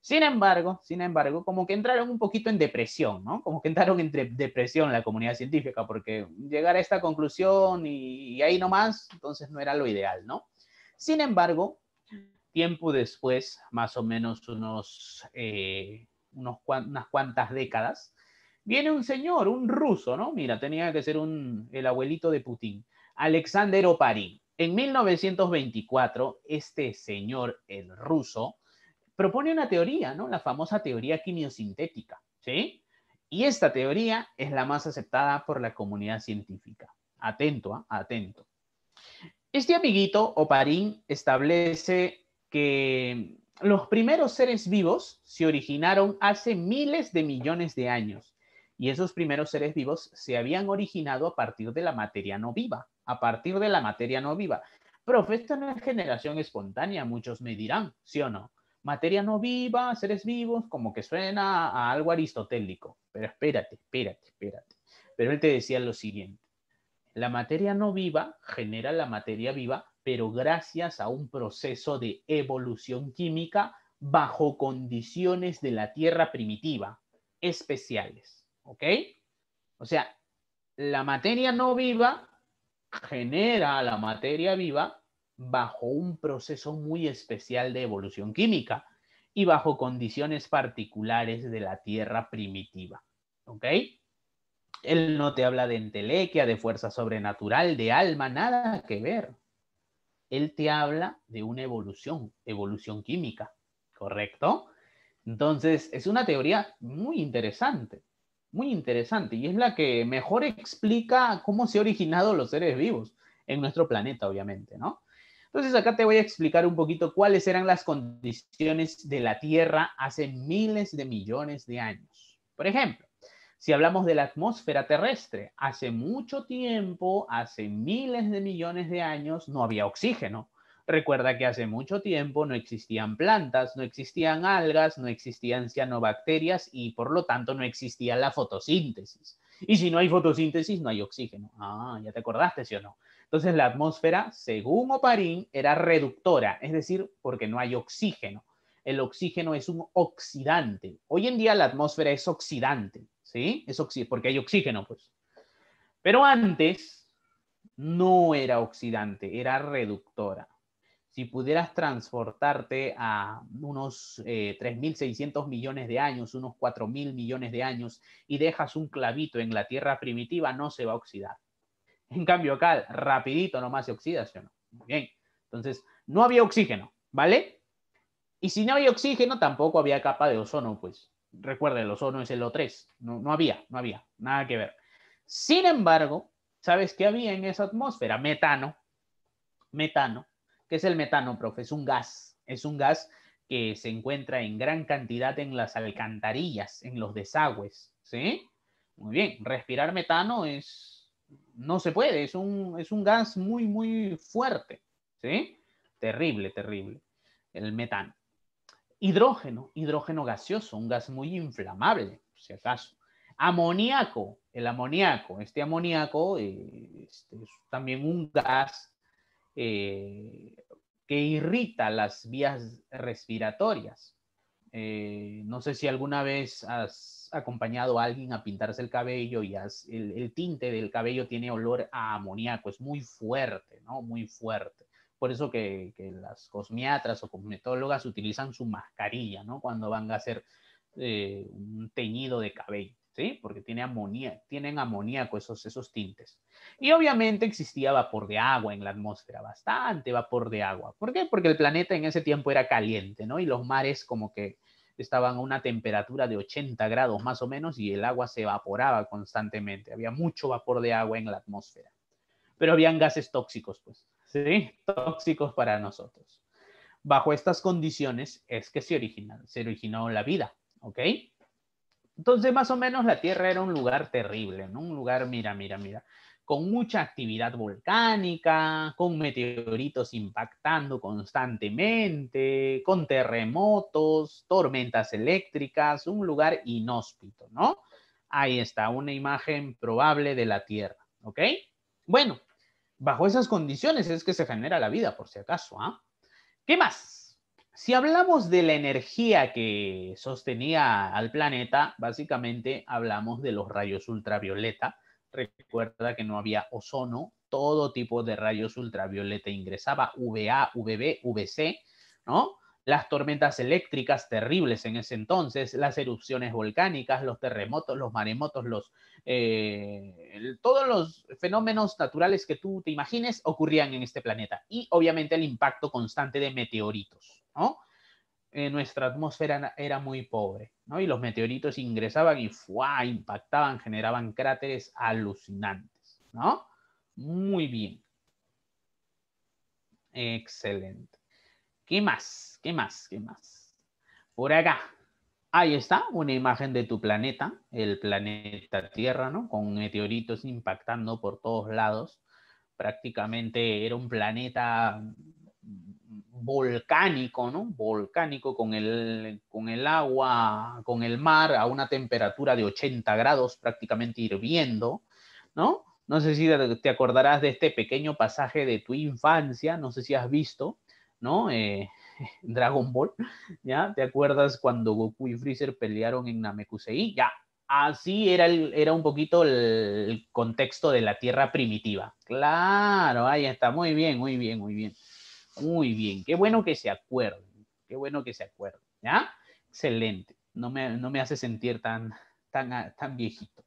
Sin embargo, sin embargo, como que entraron un poquito en depresión, ¿no? Como que entraron en depresión la comunidad científica, porque llegar a esta conclusión y, ahí nomás, entonces no era lo ideal, ¿no? Sin embargo, tiempo después, más o menos unos eh, unas cuantas décadas, viene un señor, un ruso, ¿no? Mira, tenía que ser un, el abuelito de Putin, Alexander Oparin. En 1924, este señor, el ruso, propone una teoría, ¿no? La famosa teoría quimiosintética, ¿sí? Y esta teoría es la más aceptada por la comunidad científica. Atento, ¿ah? atento. Este amiguito, Oparin, establece que los primeros seres vivos se originaron hace miles de millones de años y esos primeros seres vivos se habían originado a partir de la materia no viva, a partir de la materia no viva. Profe, esto no es generación espontánea, muchos me dirán, ¿sí o no? Materia no viva, seres vivos, como que suena a algo aristotélico. Pero espérate, espérate, espérate. Pero él te decía lo siguiente. La materia no viva genera la materia viva pero gracias a un proceso de evolución química bajo condiciones de la Tierra primitiva especiales. ¿Ok? O sea, la materia no viva genera a la materia viva bajo un proceso muy especial de evolución química y bajo condiciones particulares de la Tierra primitiva. ¿Ok? Él no te habla de entelequia, de fuerza sobrenatural, de alma, nada que ver él te habla de una evolución, evolución química, ¿correcto? Entonces, es una teoría muy interesante, muy interesante, y es la que mejor explica cómo se han originado los seres vivos en nuestro planeta, obviamente, ¿no? Entonces, acá te voy a explicar un poquito cuáles eran las condiciones de la Tierra hace miles de millones de años. Por ejemplo, si hablamos de la atmósfera terrestre, hace mucho tiempo, hace miles de millones de años, no había oxígeno. Recuerda que hace mucho tiempo no existían plantas, no existían algas, no existían cianobacterias y por lo tanto no existía la fotosíntesis. Y si no hay fotosíntesis, no hay oxígeno. Ah, ya te acordaste, ¿sí o no? Entonces la atmósfera, según Oparín, era reductora, es decir, porque no hay oxígeno. El oxígeno es un oxidante. Hoy en día la atmósfera es oxidante. ¿sí? Es porque hay oxígeno, pues. Pero antes no era oxidante, era reductora. Si pudieras transportarte a unos 3.600 eh, millones de años, unos 4.000 millones de años, y dejas un clavito en la Tierra primitiva, no se va a oxidar. En cambio acá, rapidito nomás se oxida, ¿sí o no? Muy bien. Entonces, no había oxígeno, ¿vale? Y si no había oxígeno, tampoco había capa de ozono, pues recuerden, el ozono es el O3, no, había, no había, nada que ver. Sin embargo, ¿sabes qué había en esa atmósfera? Metano, metano, que es el metano, profe, es un gas, es un gas que se encuentra en gran cantidad en las alcantarillas, en los desagües, ¿sí? Muy bien, respirar metano es, no se puede, es un, es un gas muy, muy fuerte, ¿sí? Terrible, terrible, el metano. Hidrógeno, hidrógeno gaseoso, un gas muy inflamable, si acaso. Amoníaco, el amoníaco. Este amoníaco eh, este, es también un gas eh, que irrita las vías respiratorias. Eh, no sé si alguna vez has acompañado a alguien a pintarse el cabello y el, el, tinte del cabello tiene olor a amoníaco, es muy fuerte, ¿no? Muy fuerte por eso que, las cosmiatras o cosmetólogas utilizan su mascarilla, ¿no? Cuando van a hacer eh, un teñido de cabello, ¿sí? Porque tiene amonía, tienen amoníaco esos, esos tintes. Y obviamente existía vapor de agua en la atmósfera, bastante vapor de agua. ¿Por qué? Porque el planeta en ese tiempo era caliente, ¿no? Y los mares como que estaban a una temperatura de 80 grados más o menos y el agua se evaporaba constantemente. Había mucho vapor de agua en la atmósfera. Pero habían gases tóxicos, pues. ¿sí? tóxicos para nosotros. Bajo estas condiciones es que se, se originó la vida, ¿ok? Entonces, más o menos, la Tierra era un lugar terrible, ¿no? Un lugar, mira, mira, mira, con mucha actividad volcánica, con meteoritos impactando constantemente, con terremotos, tormentas eléctricas, un lugar inhóspito, ¿no? Ahí está, una imagen probable de la Tierra, ¿ok? Bueno, Bajo esas condiciones es que se genera la vida, por si acaso. ¿ah? ¿Qué más? Si hablamos de la energía que sostenía al planeta, básicamente hablamos de los rayos ultravioleta. Recuerda que no había ozono, todo tipo de rayos ultravioleta ingresaba, VA, VB, VC, ¿no? las tormentas eléctricas terribles en ese entonces, las erupciones volcánicas, los terremotos, los maremotos, los, eh, todos los fenómenos naturales que tú te imagines ocurrían en este planeta. Y obviamente el impacto constante de meteoritos, ¿no? Eh, nuestra atmósfera era muy pobre, Y los meteoritos ingresaban y impactaban, generaban cráteres alucinantes, Muy bien. Excelente. ¿Qué más? ¿Qué más? ¿Qué más? Por acá. Ahí está, una imagen de tu planeta, el planeta Tierra, ¿no? Con meteoritos impactando por todos lados. Prácticamente era un planeta volcánico, ¿no? Volcánico con el, con el agua, con el mar a una temperatura de 80 grados prácticamente hirviendo, ¿no? No sé si te acordarás de este pequeño pasaje de tu infancia, no sé si has visto, ¿no? Eh, Dragon Ball, ¿ya? ¿Te acuerdas cuando Goku y Freezer pelearon en Namekusei? Ya, así era, el, era un poquito el contexto de la Tierra primitiva. Claro, ahí está, muy bien, muy bien, muy bien. Muy bien, qué bueno que se acuerden, qué bueno que se acuerden, ¿ya? Excelente, no me, no me hace sentir tan, tan, ah, tan viejito.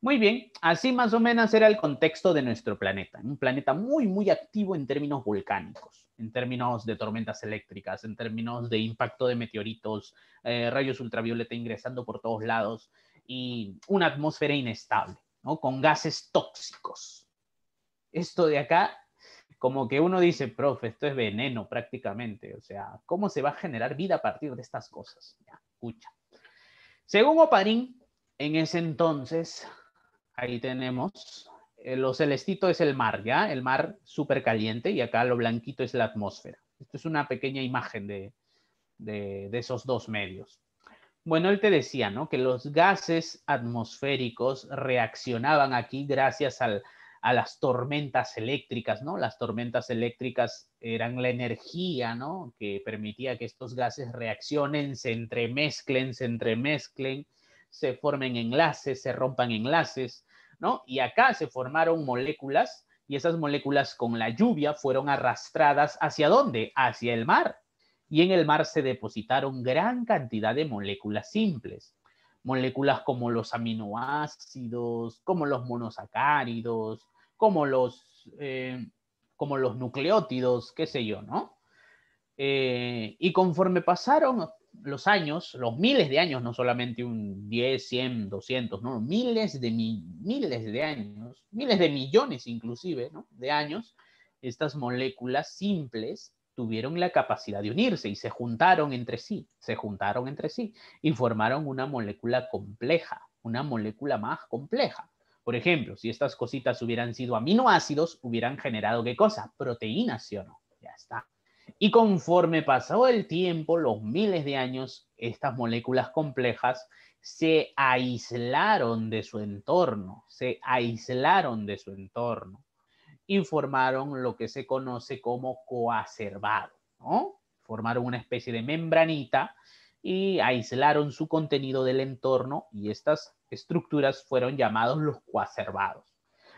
Muy bien, así más o menos era el contexto de nuestro planeta, un planeta muy, muy activo en términos volcánicos, en términos de tormentas eléctricas, en términos de impacto de meteoritos, eh, rayos ultravioleta ingresando por todos lados y una atmósfera inestable, ¿no? Con gases tóxicos. Esto de acá, como que uno dice, profe, esto es veneno prácticamente, o sea, ¿cómo se va a generar vida a partir de estas cosas? Ya, escucha. Según Oparín, en ese entonces Ahí tenemos. Eh, lo celestito es el mar, ¿ya? El mar súper caliente y acá lo blanquito es la atmósfera. Esto es una pequeña imagen de, esos dos medios. Bueno, él te decía, ¿no? Que los gases atmosféricos reaccionaban aquí gracias a las tormentas eléctricas, ¿no? Las tormentas eléctricas eran la energía, ¿no? Que permitía que estos gases reaccionen, se entremezclen, se entremezclen, se formen enlaces, se rompan enlaces. ¿no? Y acá se formaron moléculas y esas moléculas con la lluvia fueron arrastradas hacia dónde? Hacia el mar. Y en el mar se depositaron gran cantidad de moléculas simples. Moléculas como los aminoácidos, como los monosacáridos, como los, eh, como los nucleótidos, qué sé yo, ¿no? Eh, y conforme pasaron los años, los miles de años, no solamente un 10, 100, 200, no, miles de, miles de años, miles de millones inclusive, ¿no? De años, estas moléculas simples tuvieron la capacidad de unirse y se juntaron entre sí, se juntaron entre sí y formaron una molécula compleja, una molécula más compleja. Por ejemplo, si estas cositas hubieran sido aminoácidos, hubieran generado qué cosa? Proteínas, ¿sí o no? Ya está. Y conforme pasó el tiempo, los miles de años, estas moléculas complejas se aislaron de su entorno, se aislaron de su entorno y formaron lo que se conoce como coacervado, ¿no? Formaron una especie de membranita y aislaron su contenido del entorno y estas estructuras fueron llamados los coacervados.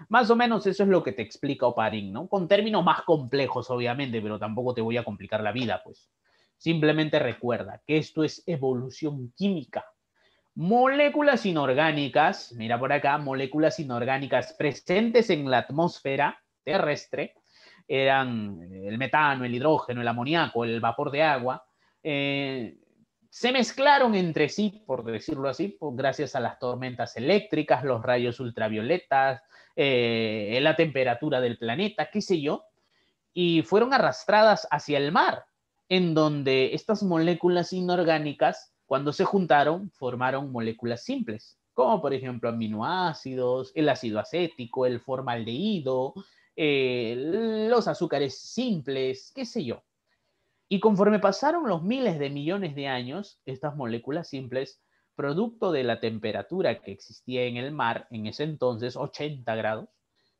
Más o menos eso es lo que te explica Oparin, ¿no? Con términos más complejos, obviamente, pero tampoco te voy a complicar la vida, pues. Simplemente recuerda que esto es evolución química. Moléculas inorgánicas, mira por acá, moléculas inorgánicas presentes en la atmósfera terrestre, eran el metano, el hidrógeno, el amoníaco, el vapor de agua, eh, se mezclaron entre sí, por decirlo así, gracias a las tormentas eléctricas, los rayos ultravioletas, eh, la temperatura del planeta, qué sé yo, y fueron arrastradas hacia el mar, en donde estas moléculas inorgánicas, cuando se juntaron, formaron moléculas simples, como por ejemplo aminoácidos, el ácido acético, el formaldehído, eh, los azúcares simples, qué sé yo. Y conforme pasaron los miles de millones de años, estas moléculas simples, producto de la temperatura que existía en el mar en ese entonces, 80 grados,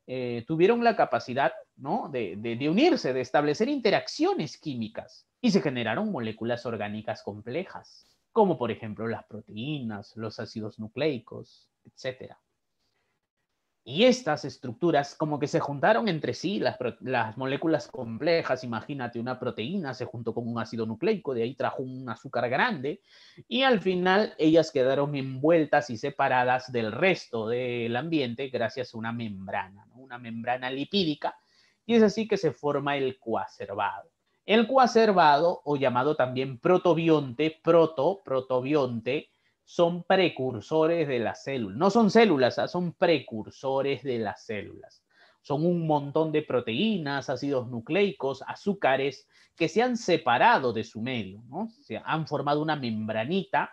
eh, tuvieron la capacidad ¿no? de, de unirse, de establecer interacciones químicas y se generaron moléculas orgánicas complejas, como por ejemplo las proteínas, los ácidos nucleicos, etcétera. Y estas estructuras como que se juntaron entre sí, las, moléculas complejas, imagínate una proteína se juntó con un ácido nucleico, de ahí trajo un azúcar grande, y al final ellas quedaron envueltas y separadas del resto del ambiente gracias a una membrana, una membrana lipídica, y es así que se forma el coacervado. El coacervado, o llamado también protobionte, proto, protobionte, son precursores de las células. No son células, ah, son precursores de las células. Son un montón de proteínas, ácidos nucleicos, azúcares que se han separado de su medio, ¿no? Se han formado una membranita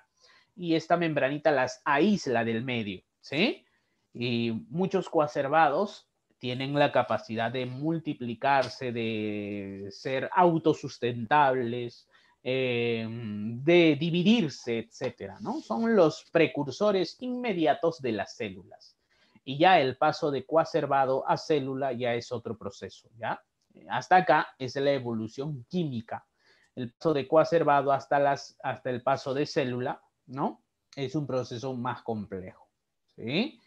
y esta membranita las aísla del medio, ¿sí? Y muchos coacervados tienen la capacidad de multiplicarse, de ser autosustentables, Em, de dividirse, etcétera, ¿no? Son los precursores inmediatos de las células. Y ya el paso de coacervado a célula ya es otro proceso, ¿ya? Hasta acá es la evolución química. El paso de coacervado hasta, las, hasta el paso de célula, ¿no? Es un proceso más complejo, ¿sí?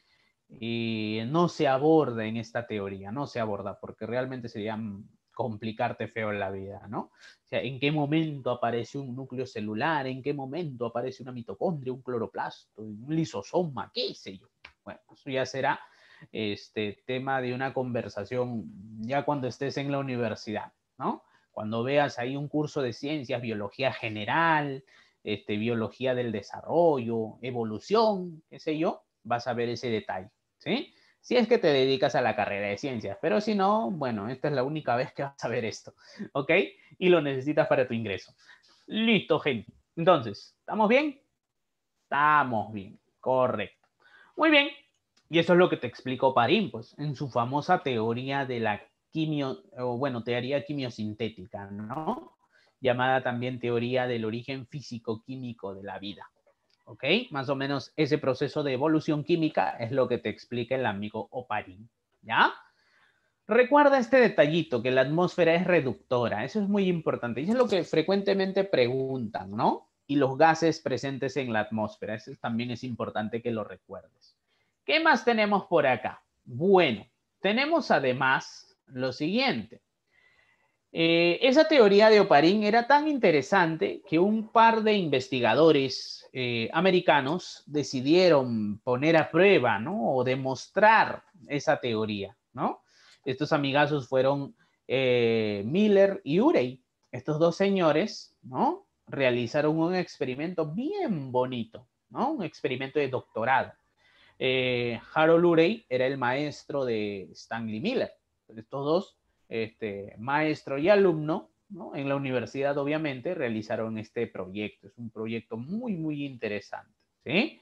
Y no se aborda en esta teoría, no se aborda porque realmente serían mm, complicarte feo en la vida, ¿no? O sea, ¿en qué momento aparece un núcleo celular? ¿En qué momento aparece una mitocondria, un cloroplasto, un lisosoma? ¿Qué sé yo? Bueno, eso ya será este tema de una conversación ya cuando estés en la universidad, ¿no? Cuando veas ahí un curso de ciencias, biología general, este, biología del desarrollo, evolución, qué sé yo, vas a ver ese detalle, ¿sí? si es que te dedicas a la carrera de ciencias, pero si no, bueno, esta es la única vez que vas a ver esto, ¿ok? Y lo necesitas para tu ingreso. Listo, gente. Entonces, ¿estamos bien? Estamos bien, correcto. Muy bien, y eso es lo que te explicó Parín, pues, en su famosa teoría de la quimio, o bueno, teoría quimiosintética, ¿no? Llamada también teoría del origen físico-químico de la vida. ¿Ok? Más o menos ese proceso de evolución química es lo que te explica el amigo Oparin. ¿Ya? Recuerda este detallito, que la atmósfera es reductora. Eso es muy importante. Y es lo que frecuentemente preguntan, ¿no? Y los gases presentes en la atmósfera. Eso también es importante que lo recuerdes. ¿Qué más tenemos por acá? Bueno, tenemos además lo siguiente. Eh, esa teoría de Oparín era tan interesante que un par de investigadores eh, americanos decidieron poner a prueba, ¿no? O demostrar esa teoría, ¿no? Estos amigazos fueron eh, Miller y Urey. Estos dos señores, ¿no? Realizaron un experimento bien bonito, ¿no? Un experimento de doctorado. Harold Urey era el maestro de Stanley Miller. Estos dos este, maestro y alumno, en la universidad obviamente, realizaron este proyecto. Es un proyecto muy, muy interesante. ¿sí?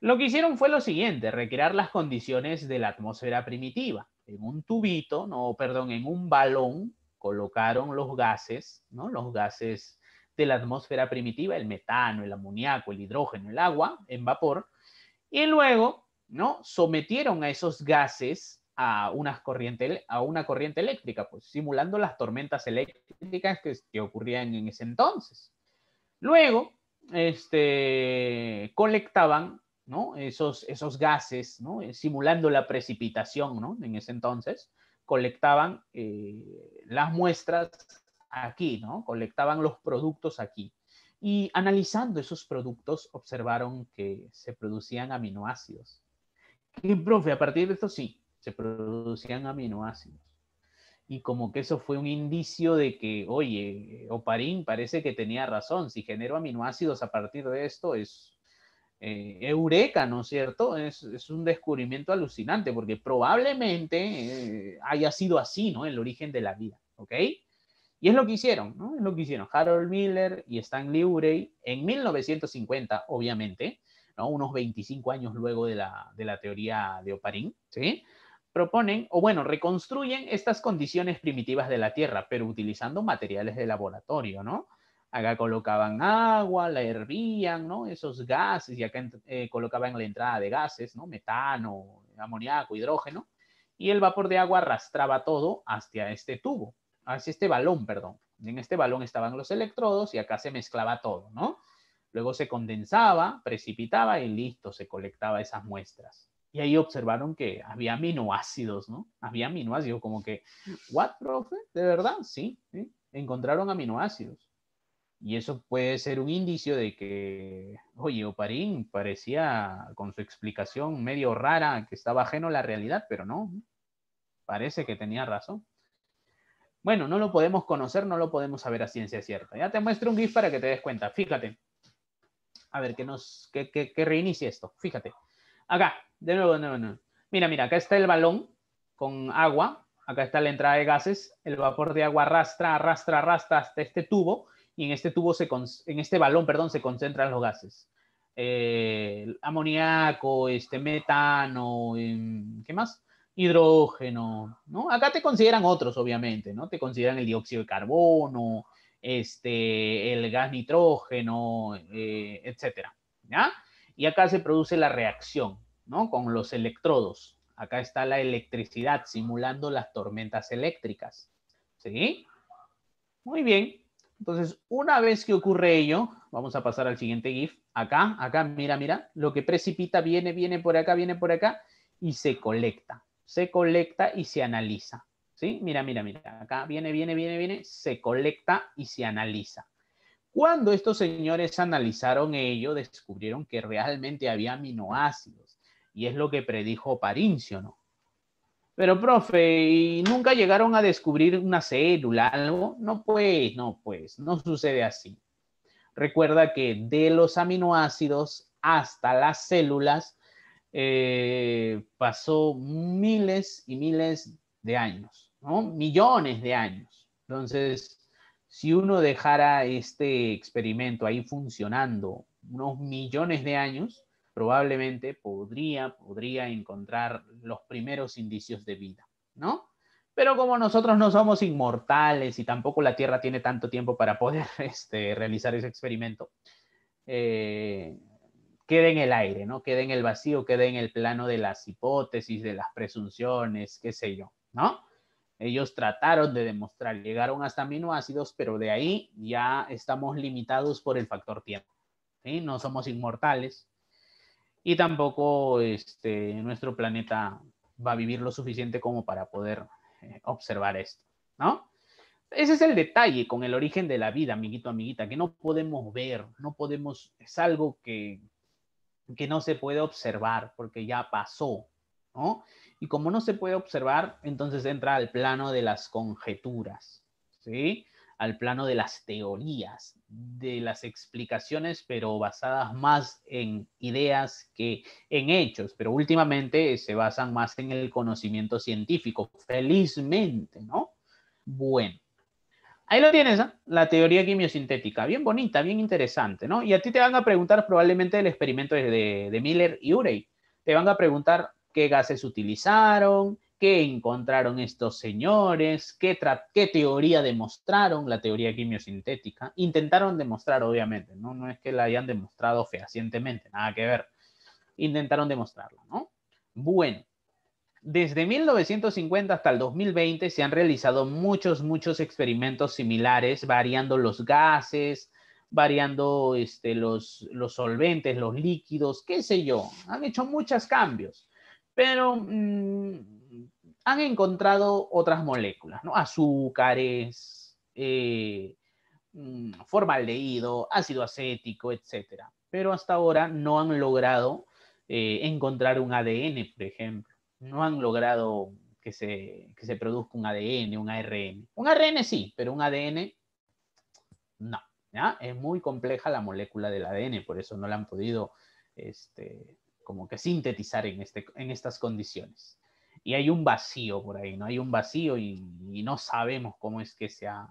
Lo que hicieron fue lo siguiente, recrear las condiciones de la atmósfera primitiva. En un tubito, no, perdón, en un balón colocaron los gases, ¿no? los gases de la atmósfera primitiva, el metano, el amoníaco, el hidrógeno, el agua en vapor, y luego ¿no? sometieron a esos gases a, corriente, a una corriente eléctrica, pues, simulando las tormentas eléctricas que, que ocurrían en ese entonces. Luego, este, colectaban ¿no? esos, esos gases, eh, simulando la precipitación en ese entonces, colectaban eh, las muestras aquí, ¿no? colectaban los productos aquí. Y analizando esos productos, observaron que se producían aminoácidos. Y, profe, a partir de esto sí, se producían aminoácidos. Y como que eso fue un indicio de que, oye, Oparín parece que tenía razón, si genero aminoácidos a partir de esto es eh, eureka, ¿no es cierto? Es, es, un descubrimiento alucinante porque probablemente eh, haya sido así, ¿no? El origen de la vida, ¿ok? Y es lo que hicieron, ¿no? Es lo que hicieron Harold Miller y Stanley Urey en 1950, obviamente, ¿no? Unos 25 años luego de la, de la teoría de Oparin, ¿sí? proponen, o bueno, reconstruyen estas condiciones primitivas de la Tierra, pero utilizando materiales de laboratorio, ¿no? Acá colocaban agua, la hervían, ¿no? Esos gases, y acá eh, colocaban la entrada de gases, ¿no? Metano, amoníaco, hidrógeno, y el vapor de agua arrastraba todo hacia este tubo, hacia este balón, perdón. En este balón estaban los electrodos y acá se mezclaba todo, ¿no? Luego se condensaba, precipitaba y listo, se colectaba esas muestras y ahí observaron que había aminoácidos, ¿no? Había aminoácidos, como que, ¿what, profe? ¿De verdad? Sí, encontraron aminoácidos. Y eso puede ser un indicio de que, oye, Oparín parecía con su explicación medio rara, que estaba ajeno a la realidad, pero no, parece que tenía razón. Bueno, no lo podemos conocer, no lo podemos saber a ciencia cierta. Ya te muestro un GIF para que te des cuenta. Fíjate. A ver, que, nos, que reinicie esto. Fíjate. Acá, de nuevo, no, no. Mira, mira, acá está el balón con agua, acá está la entrada de gases, el vapor de agua arrastra, arrastra, arrastra hasta este tubo y en este tubo, se en este balón, perdón, se concentran los gases. Eh, amoníaco, este, metano, em, ¿qué más? Hidrógeno, ¿no? Acá te consideran otros, obviamente, ¿no? Te consideran el dióxido de carbono, este, el gas nitrógeno, eh, etcétera, ¿ya? Y acá se produce la reacción, ¿no? Con los electrodos. Acá está la electricidad simulando las tormentas eléctricas. ¿Sí? Muy bien. Entonces, una vez que ocurre ello, vamos a pasar al siguiente GIF. Acá, acá, mira, mira, lo que precipita viene, viene por acá, viene por acá y se colecta. Se colecta y se analiza. ¿Sí? Mira, mira, mira. Acá viene, viene, viene, viene, se colecta y se analiza. Cuando estos señores analizaron ello, descubrieron que realmente había aminoácidos y es lo que predijo Parincio, ¿no? Pero, profe, ¿y nunca llegaron a descubrir una célula, algo? No, pues, no, pues, no sucede así. Recuerda que de los aminoácidos hasta las células eh, pasó miles y miles de años, ¿no? Millones de años. Entonces, si uno dejara este experimento ahí funcionando unos millones de años, probablemente podría, podría encontrar los primeros indicios de vida, ¿no? Pero como nosotros no somos inmortales y tampoco la Tierra tiene tanto tiempo para poder este, realizar ese experimento, eh, queda en el aire, ¿no? Queda en el vacío, queda en el plano de las hipótesis, de las presunciones, qué sé yo, ¿no? Ellos trataron de demostrar, llegaron hasta aminoácidos, pero de ahí ya estamos limitados por el factor tiempo. ¿sí? No somos inmortales, y tampoco este, nuestro planeta va a vivir lo suficiente como para poder eh, observar esto, ¿no? Ese es el detalle con el origen de la vida, amiguito, amiguita, que no podemos ver, no podemos, es algo que, que no se puede observar porque ya pasó, ¿no? Y como no se puede observar, entonces entra al plano de las conjeturas, ¿sí? Al plano de las teorías de las explicaciones, pero basadas más en ideas que en hechos, pero últimamente se basan más en el conocimiento científico, felizmente, ¿no? Bueno, ahí lo tienes, ¿ah? la teoría quimiosintética, bien bonita, bien interesante, ¿no? Y a ti te van a preguntar probablemente el experimento de Miller y Urey, te van a preguntar qué gases utilizaron, qué encontraron estos señores, qué, qué teoría demostraron, la teoría quimiosintética. Intentaron demostrar, obviamente, ¿no? no es que la hayan demostrado fehacientemente, nada que ver. Intentaron demostrarla, ¿no? Bueno, desde 1950 hasta el 2020 se han realizado muchos, muchos experimentos similares, variando los gases, variando este, los, los solventes, los líquidos, qué sé yo. Han hecho muchos cambios, pero mm, han encontrado otras moléculas, ¿no? Azúcares, eh, mm, formaldehído, ácido acético, etc. Pero hasta ahora no han logrado eh, encontrar un ADN, por ejemplo. No han logrado que se, que se produzca un ADN, un ARN. Un ARN sí, pero un ADN no. Es muy compleja la molécula del ADN, por eso no la han podido este, como que sintetizar en este, estas condiciones y hay un vacío por ahí, ¿no? Hay un vacío y, no sabemos cómo es que se ha,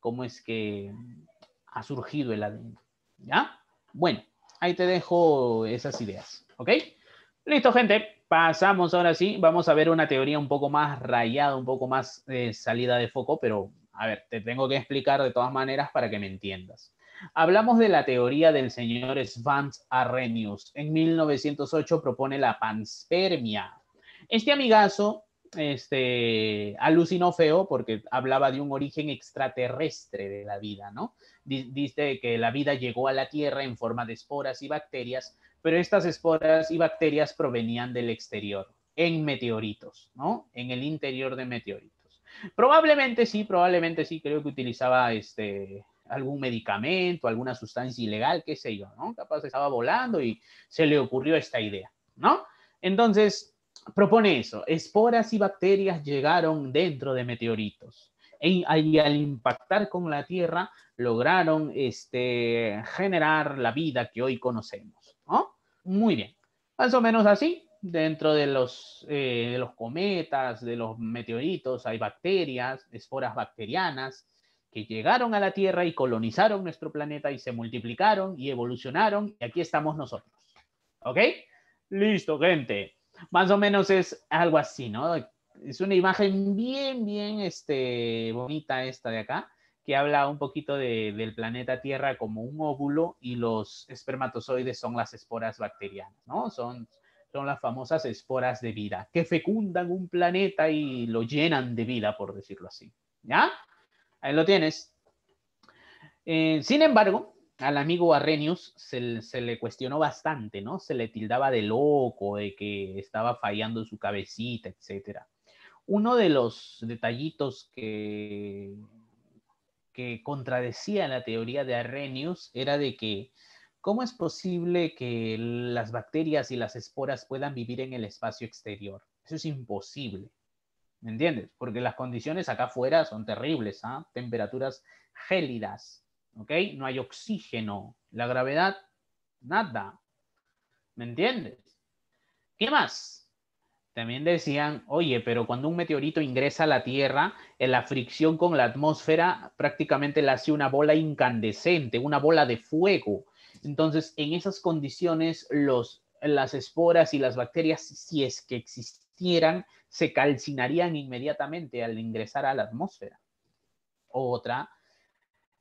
cómo es que ha surgido el ADN, ¿ya? Bueno, ahí te dejo esas ideas, ¿ok? Listo, gente, pasamos ahora sí, vamos a ver una teoría un poco más rayada, un poco más de eh, salida de foco, pero a ver, te tengo que explicar de todas maneras para que me entiendas. Hablamos de la teoría del señor Svans Arrhenius. En 1908 propone la panspermia, este amigazo este, alucinó feo porque hablaba de un origen extraterrestre de la vida, ¿no? Dice que la vida llegó a la Tierra en forma de esporas y bacterias, pero estas esporas y bacterias provenían del exterior, en meteoritos, ¿no? En el interior de meteoritos. Probablemente sí, probablemente sí, creo que utilizaba este algún medicamento, alguna sustancia ilegal, qué sé yo, ¿no? Capaz estaba volando y se le ocurrió esta idea, ¿no? Entonces, propone eso, esporas y bacterias llegaron dentro de meteoritos e, y al impactar con la Tierra lograron este, generar la vida que hoy conocemos. Muy bien, más o menos así, dentro de los, eh, de los cometas, de los meteoritos, hay bacterias, esporas bacterianas que llegaron a la Tierra y colonizaron nuestro planeta y se multiplicaron y evolucionaron y aquí estamos nosotros. ¿Ok? Listo, gente. Más o menos es algo así, ¿no? Es una imagen bien, bien este, bonita esta de acá, que habla un poquito del planeta Tierra como un óvulo y los espermatozoides son las esporas bacterianas, ¿no? Son, son las famosas esporas de vida, que fecundan un planeta y lo llenan de vida, por decirlo así. ¿Ya? Ahí lo tienes. Eh, sin embargo, al amigo Arrhenius se, le cuestionó bastante, ¿no? Se le tildaba de loco, de que estaba fallando su cabecita, etc. Uno de los detallitos que, que contradecía la teoría de Arrhenius era de que ¿cómo es posible que las bacterias y las esporas puedan vivir en el espacio exterior? Eso es imposible. ¿Me entiendes? Porque las condiciones acá afuera son terribles, ¿ah? Temperaturas gélidas, ¿ok? No hay oxígeno, la gravedad, nada. ¿Me entiendes? ¿Qué más? También decían, oye, pero cuando un meteorito ingresa a la Tierra, en eh, la fricción con la atmósfera prácticamente le hace una bola incandescente, una bola de fuego. Entonces, en esas condiciones, las esporas y las bacterias, si es que existieran, se calcinarían inmediatamente al ingresar a la atmósfera. Otra,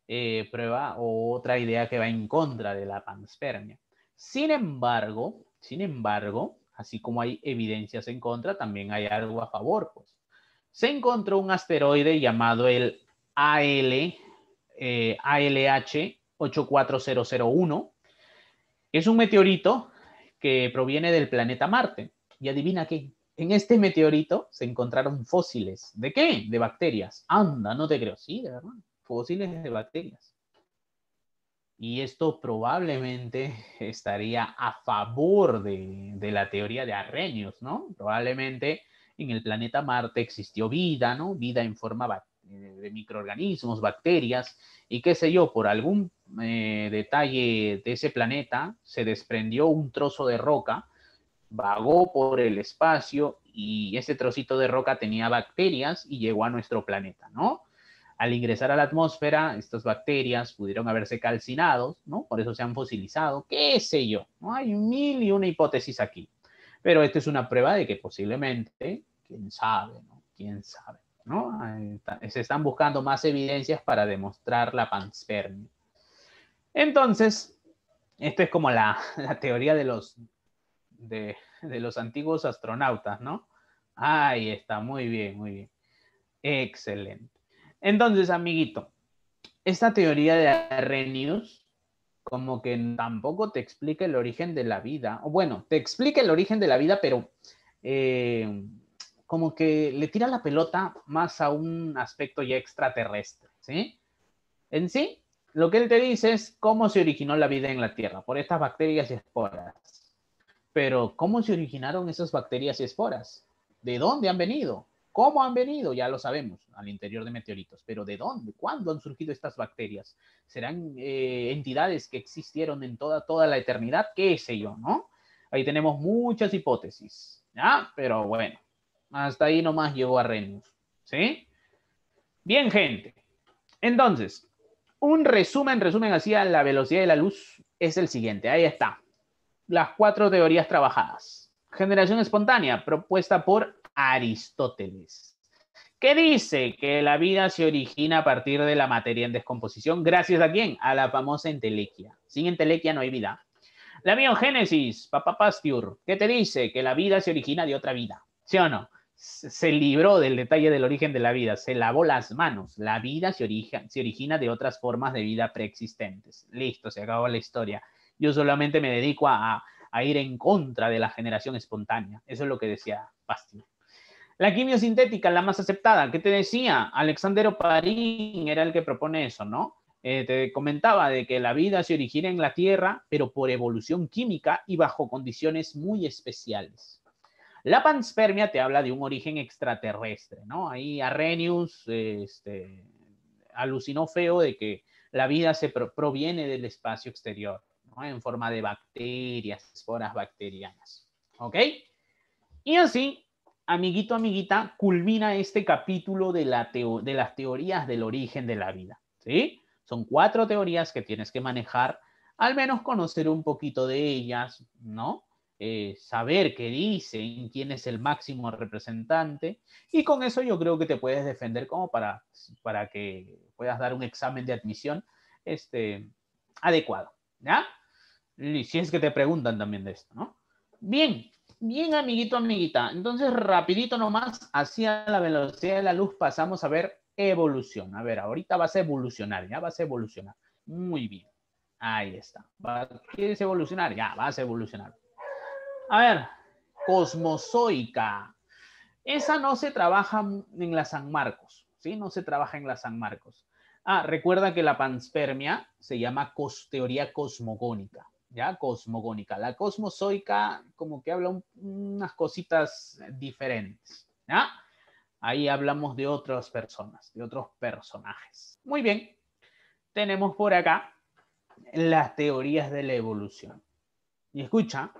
eh, prueba o otra idea que va en contra de la panspermia. Sin embargo, sin embargo, así como hay evidencias en contra, también hay algo a favor. Pues. Se encontró un asteroide llamado el AL, ALH 84001. Es un meteorito que proviene del planeta Marte. Y adivina qué, en este meteorito se encontraron fósiles. ¿De qué? De bacterias. Anda, no te creo. Sí, de verdad fósiles de bacterias. Y esto probablemente estaría a favor de, la teoría de arreños, ¿no? Probablemente en el planeta Marte existió vida, ¿no? Vida en forma eh, de microorganismos, bacterias, y qué sé yo, por algún eh, detalle de ese planeta se desprendió un trozo de roca, vagó por el espacio y ese trocito de roca tenía bacterias y llegó a nuestro planeta, ¿no? al ingresar a la atmósfera, estas bacterias pudieron haberse calcinados, ¿no? Por eso se han fosilizado, qué sé yo. ¿no? Hay mil y una hipótesis aquí. Pero esta es una prueba de que posiblemente, quién sabe, Quién sabe, ¿no? Se están buscando más evidencias para demostrar la panspermia. Entonces, esto es como la, teoría de los, de los antiguos astronautas, ¿no? Ahí está, muy bien, muy bien. Excelente. Entonces, amiguito, esta teoría de Arrhenius como que tampoco te explica el origen de la vida, o bueno, te explica el origen de la vida, pero eh, como que le tira la pelota más a un aspecto ya extraterrestre, ¿sí? En sí, lo que él te dice es cómo se originó la vida en la Tierra, por estas bacterias y esporas. Pero, ¿cómo se originaron esas bacterias y esporas? ¿De dónde han venido? ¿Cómo han venido? Ya lo sabemos, al interior de meteoritos, pero ¿de dónde? ¿Cuándo han surgido estas bacterias? ¿Serán eh, entidades que existieron en toda, toda la eternidad? ¿Qué sé yo, no? Ahí tenemos muchas hipótesis, ¿ya? Pero bueno, hasta ahí nomás llegó Arrhenius, ¿sí? Bien, gente. Entonces, un resumen, resumen así la velocidad de la luz es el siguiente, ahí está. Las cuatro teorías trabajadas. Generación espontánea, propuesta por Aristóteles, que dice que la vida se origina a partir de la materia en descomposición, gracias a quién? A la famosa entelequia. Sin entelequia no hay vida. La biogénesis, Papá Pasteur, ¿Qué te dice que la vida se origina de otra vida, ¿sí o no? Se libró del detalle del origen de la vida, se lavó las manos. La vida se, origina, se origina de otras formas de vida preexistentes. Listo, se acabó la historia. Yo solamente me dedico a, a ir en contra de la generación espontánea. Eso es lo que decía Pasteur. La quimiosintética, la más aceptada, ¿qué te decía? Alexander Parín era el que propone eso, ¿no? Eh, te comentaba de que la vida se origina en la Tierra, pero por evolución química y bajo condiciones muy especiales. La panspermia te habla de un origen extraterrestre, ¿no? Ahí Arrhenius este, alucinó feo de que la vida se proviene del espacio exterior, ¿no? En forma de bacterias, esporas bacterianas, ¿ok? Y así amiguito, amiguita, culmina este capítulo de, la de las teorías del origen de la vida. ¿sí? Son cuatro teorías que tienes que manejar, al menos conocer un poquito de ellas, ¿no? Eh, saber qué dicen, quién es el máximo representante, y con eso yo creo que te puedes defender como para, para que puedas dar un examen de admisión este, adecuado, ¿ya? Y si es que te preguntan también de esto, ¿no? Bien, Bien, amiguito, amiguita. Entonces, rapidito nomás, hacia la velocidad de la luz pasamos a ver evolución. A ver, ahorita vas a evolucionar, ya vas a evolucionar. Muy bien. Ahí está. ¿Quieres evolucionar? Ya, vas a evolucionar. A ver, cosmozoica. Esa no se trabaja en la San Marcos, ¿sí? No se trabaja en la San Marcos. Ah, recuerda que la panspermia se llama cos teoría cosmogónica ya cosmogónica. La cosmozoica como que habla unas cositas diferentes, Ahí hablamos de otras personas, de otros personajes. Muy bien, tenemos por acá las teorías de la evolución. Y escucha,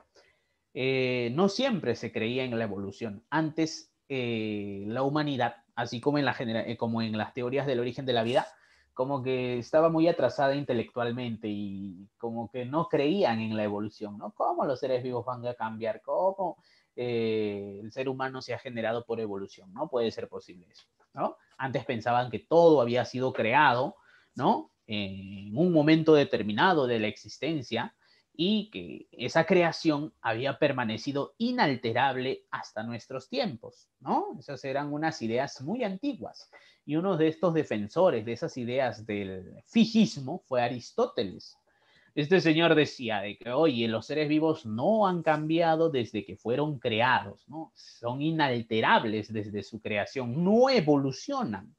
eh, no siempre se creía en la evolución. Antes eh, la humanidad, así como en, la eh, como en las teorías del origen de la vida, como que estaba muy atrasada intelectualmente y como que no creían en la evolución, ¿no? ¿Cómo los seres vivos van a cambiar? ¿Cómo eh, el ser humano se ha generado por evolución? No puede ser posible eso, ¿no? Antes pensaban que todo había sido creado, ¿no? en un momento determinado de la existencia, y que esa creación había permanecido inalterable hasta nuestros tiempos, ¿no? Esas eran unas ideas muy antiguas. Y uno de estos defensores de esas ideas del fijismo fue Aristóteles. Este señor decía de que, oye, los seres vivos no han cambiado desde que fueron creados, ¿no? Son inalterables desde su creación, no evolucionan.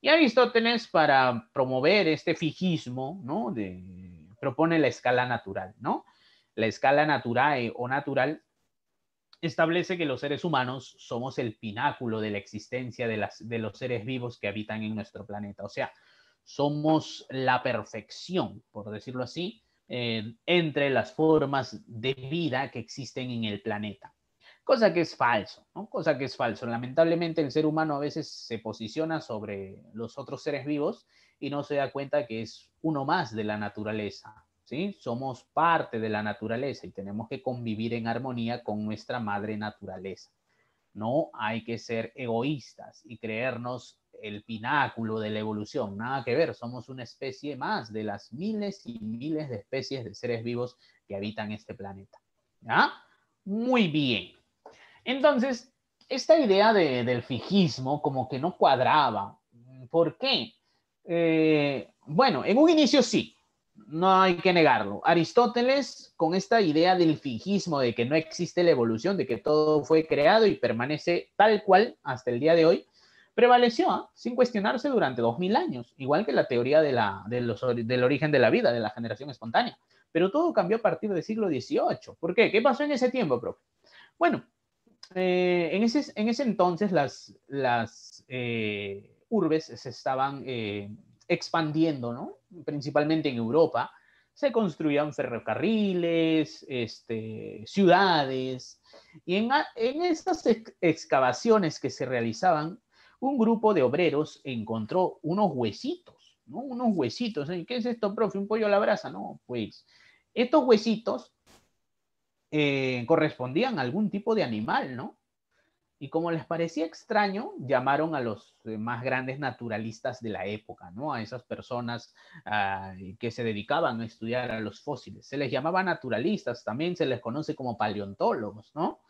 Y Aristóteles, para promover este fijismo, ¿no? De, propone la escala natural, ¿no? La escala natural eh, o natural establece que los seres humanos somos el pináculo de la existencia de, los seres vivos que habitan en nuestro planeta. O sea, somos la perfección, por decirlo así, eh, entre las formas de vida que existen en el planeta. Cosa que es falso, ¿no? Cosa que es falso. Lamentablemente el ser humano a veces se posiciona sobre los otros seres vivos y no se da cuenta que es uno más de la naturaleza. ¿sí? Somos parte de la naturaleza y tenemos que convivir en armonía con nuestra madre naturaleza. No hay que ser egoístas y creernos el pináculo de la evolución, nada que ver, somos una especie más de las miles y miles de especies de seres vivos que habitan este planeta. ¿Ya? Muy bien. Entonces, esta idea del fijismo como que no cuadraba. ¿Por qué? Eh, bueno, en un inicio sí, no hay que negarlo. Aristóteles, con esta idea del fijismo de que no existe la evolución, de que todo fue creado y permanece tal cual hasta el día de hoy, prevaleció ¿ah? sin cuestionarse durante dos mil años, igual que la teoría del origen de la vida, de la generación espontánea. Pero todo cambió a partir del siglo XVIII. ¿Por qué? ¿Qué pasó en ese tiempo, profe? Bueno, eh, en, ese, en entonces las, las eh, urbes se estaban eh, expandiendo, ¿no? principalmente en Europa. Se construían ferrocarriles, este, ciudades, y en, estas esas excavaciones que se realizaban, un grupo de obreros encontró unos huesitos, ¿no? Unos huesitos. ¿Qué es esto, profe? ¿Un pollo a la brasa? No, pues estos huesitos eh, correspondían a algún tipo de animal, ¿no? Y como les parecía extraño, llamaron a los eh, más grandes naturalistas de la época, ¿no? A esas personas ah, que se dedicaban a estudiar a los fósiles. Se les llamaba naturalistas, también se les conoce como paleontólogos, ¿no?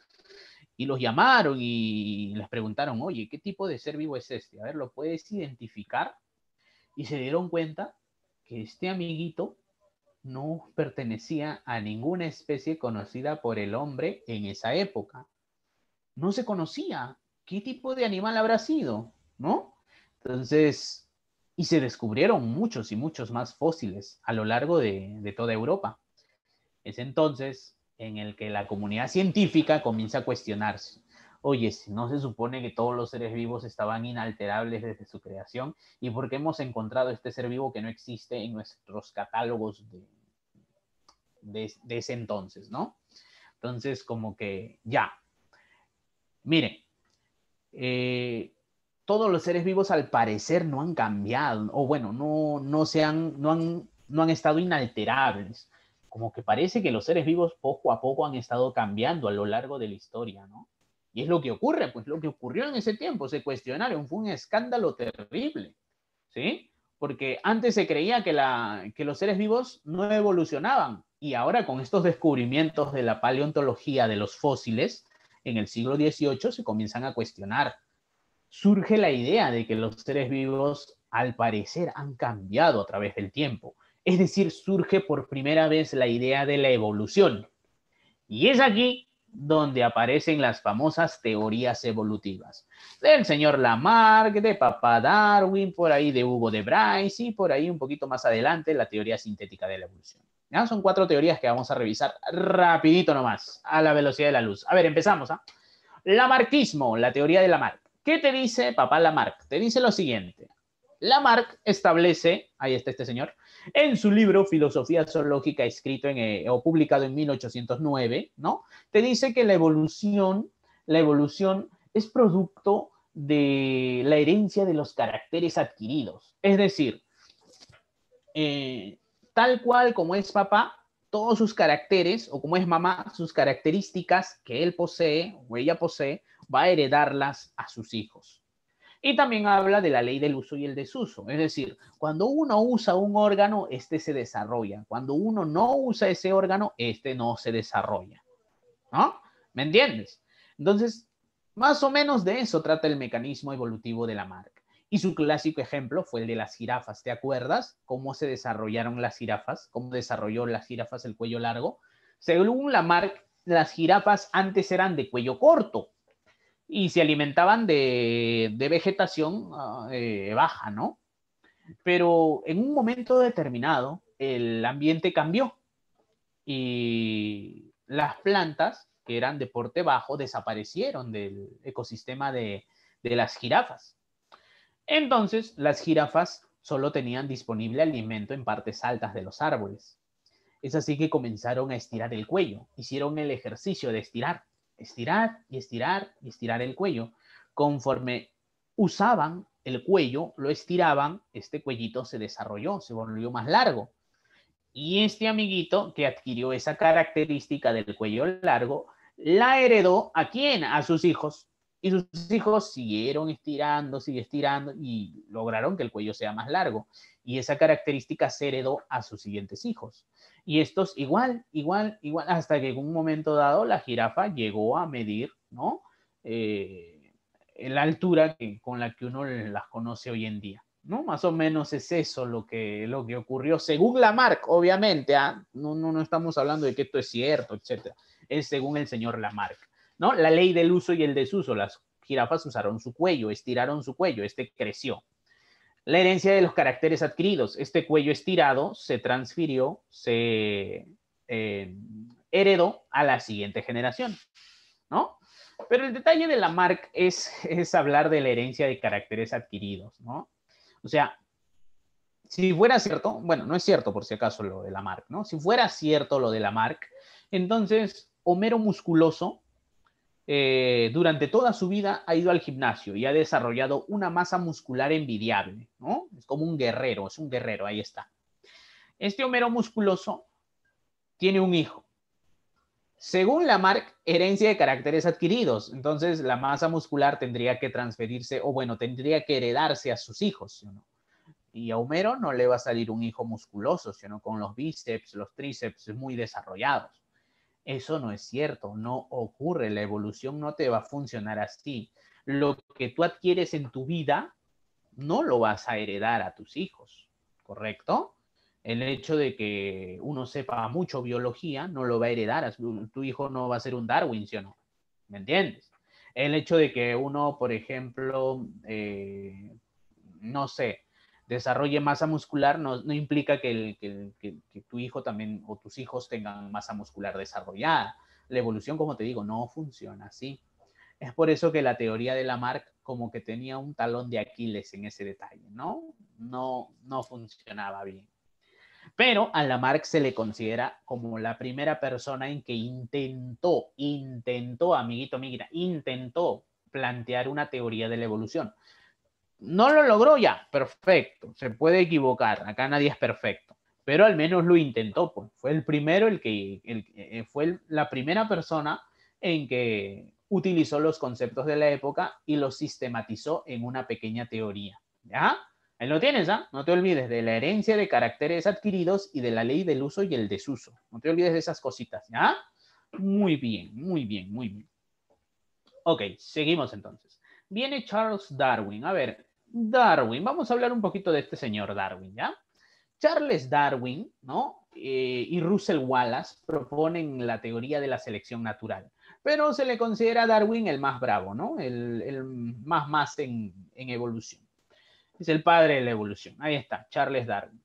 Y los llamaron y les preguntaron, oye, ¿qué tipo de ser vivo es este? A ver, ¿lo puedes identificar? Y se dieron cuenta que este amiguito no pertenecía a ninguna especie conocida por el hombre en esa época no se conocía qué tipo de animal habrá sido, ¿no? Entonces, y se descubrieron muchos y muchos más fósiles a lo largo de, toda Europa. Es entonces en el que la comunidad científica comienza a cuestionarse. Oye, si no se supone que todos los seres vivos estaban inalterables desde su creación, ¿y por qué hemos encontrado este ser vivo que no existe en nuestros catálogos de, de ese entonces, no? Entonces, como que ya, Mire, eh, todos los seres vivos al parecer no han cambiado, o bueno, no, se han, no, han, no han estado inalterables. Como que parece que los seres vivos poco a poco han estado cambiando a lo largo de la historia, ¿no? Y es lo que ocurre, pues lo que ocurrió en ese tiempo, se cuestionaron, fue un escándalo terrible, ¿sí? Porque antes se creía que los seres vivos no evolucionaban y ahora con estos descubrimientos de la paleontología de los fósiles, en el siglo XVIII se comienzan a cuestionar. Surge la idea de que los seres vivos, al parecer, han cambiado a través del tiempo. Es decir, surge por primera vez la idea de la evolución. Y es aquí donde aparecen las famosas teorías evolutivas. Del señor Lamarck, de papá Darwin, por ahí de Hugo de Bryce y por ahí un poquito más adelante la teoría sintética de la evolución. Ah, son cuatro teorías que vamos a revisar rapidito nomás, a la velocidad de la luz. A ver, empezamos. ¿ah? Lamarquismo, la teoría de Lamarck. ¿Qué te dice papá Lamarck? Te dice lo siguiente. Lamarck establece, ahí está este señor, en su libro Filosofía Zoológica, escrito en, eh, o publicado en 1809, ¿no? Te dice que la evolución, la evolución es producto de la herencia de los caracteres adquiridos. Es decir, eh, tal cual como es papá, todos sus caracteres, o como es mamá, sus características que él posee o ella posee, va a heredarlas a sus hijos. Y también habla de la ley del uso y el desuso. Es decir, cuando uno usa un órgano, este se desarrolla. Cuando uno no usa ese órgano, este no se desarrolla. ¿No? ¿Me entiendes? Entonces, más o menos de eso trata el mecanismo evolutivo de la madre. Y su clásico ejemplo fue el de las jirafas. ¿Te acuerdas cómo se desarrollaron las jirafas? ¿Cómo desarrolló las jirafas el cuello largo? Según Lamarck, las jirafas antes eran de cuello corto y se alimentaban de, vegetación ah, eh, baja, ¿no? Pero en un momento determinado el ambiente cambió y las plantas que eran de porte bajo desaparecieron del ecosistema de, de las jirafas. Entonces, las jirafas solo tenían disponible alimento en partes altas de los árboles. Es así que comenzaron a estirar el cuello, hicieron el ejercicio de estirar, estirar y estirar y estirar el cuello. Conforme usaban el cuello, lo estiraban, este cuellito se desarrolló, se volvió más largo. Y este amiguito que adquirió esa característica del cuello largo, la heredó a quién? A sus hijos. Y sus hijos siguieron estirando, sigue estirando y lograron que el cuello sea más largo. Y esa característica se heredó a sus siguientes hijos. Y estos igual, igual, igual, hasta que en un momento dado la jirafa llegó a medir, ¿no? Eh, la altura con la que uno las conoce hoy en día, ¿no? Más o menos es eso lo que, lo que ocurrió según Lamarck, obviamente, ¿ah? no, no, no estamos hablando de que esto es cierto, etcétera, es según el señor Lamarck. ¿no? La ley del uso y el desuso. Las jirafas usaron su cuello, estiraron su cuello, este creció. La herencia de los caracteres adquiridos. Este cuello estirado se transfirió, se eh, heredó a la siguiente generación, ¿no? Pero el detalle de Lamarck es, es hablar de la herencia de caracteres adquiridos, ¿no? O sea, si fuera cierto, bueno, no es cierto por si acaso lo de Lamarck, ¿no? Si fuera cierto lo de Lamarck, entonces Homero musculoso eh, durante toda su vida ha ido al gimnasio y ha desarrollado una masa muscular envidiable, ¿no? Es como un guerrero, es un guerrero, ahí está. Este Homero musculoso tiene un hijo. Según Lamarck, herencia de caracteres adquiridos, entonces la masa muscular tendría que transferirse, o bueno, tendría que heredarse a sus hijos, no? Y a Homero no le va a salir un hijo musculoso, sino con los bíceps, los tríceps muy desarrollados. Eso no es cierto, no ocurre, la evolución no te va a funcionar así. Lo que tú adquieres en tu vida no lo vas a heredar a tus hijos, ¿correcto? El hecho de que uno sepa mucho biología no lo va a heredar, tu hijo no va a ser un Darwin, ¿sí o no? ¿Me entiendes? El hecho de que uno, por ejemplo, eh, no sé, desarrolle masa muscular no, implica que, el, tu hijo también o tus hijos tengan masa muscular desarrollada. La evolución, como te digo, no funciona así. Es por eso que la teoría de Lamarck como que tenía un talón de Aquiles en ese detalle, ¿no? No, no funcionaba bien. Pero a Lamarck se le considera como la primera persona en que intentó, intentó, amiguito, amiguita, intentó plantear una teoría de la evolución. No lo logró ya, perfecto, se puede equivocar, acá nadie es perfecto, pero al menos lo intentó, pues, Fue el primero, el que, eh, fue la primera persona en que utilizó los conceptos de la época y los sistematizó en una pequeña teoría. ¿Ya? Ahí lo tienes, ¿ah? No te olvides de la herencia de caracteres adquiridos y de la ley del uso y el desuso. No te olvides de esas cositas, ¿ya? Muy bien, muy bien, muy bien. Ok, seguimos entonces. Viene Charles Darwin. A ver, Darwin, vamos a hablar un poquito de este señor Darwin, ¿ya? Charles Darwin, ¿no? Eh, y Russell Wallace proponen la teoría de la selección natural, pero se le considera a Darwin el más bravo, ¿no? El, más más en, evolución. Es el padre de la evolución. Ahí está, Charles Darwin.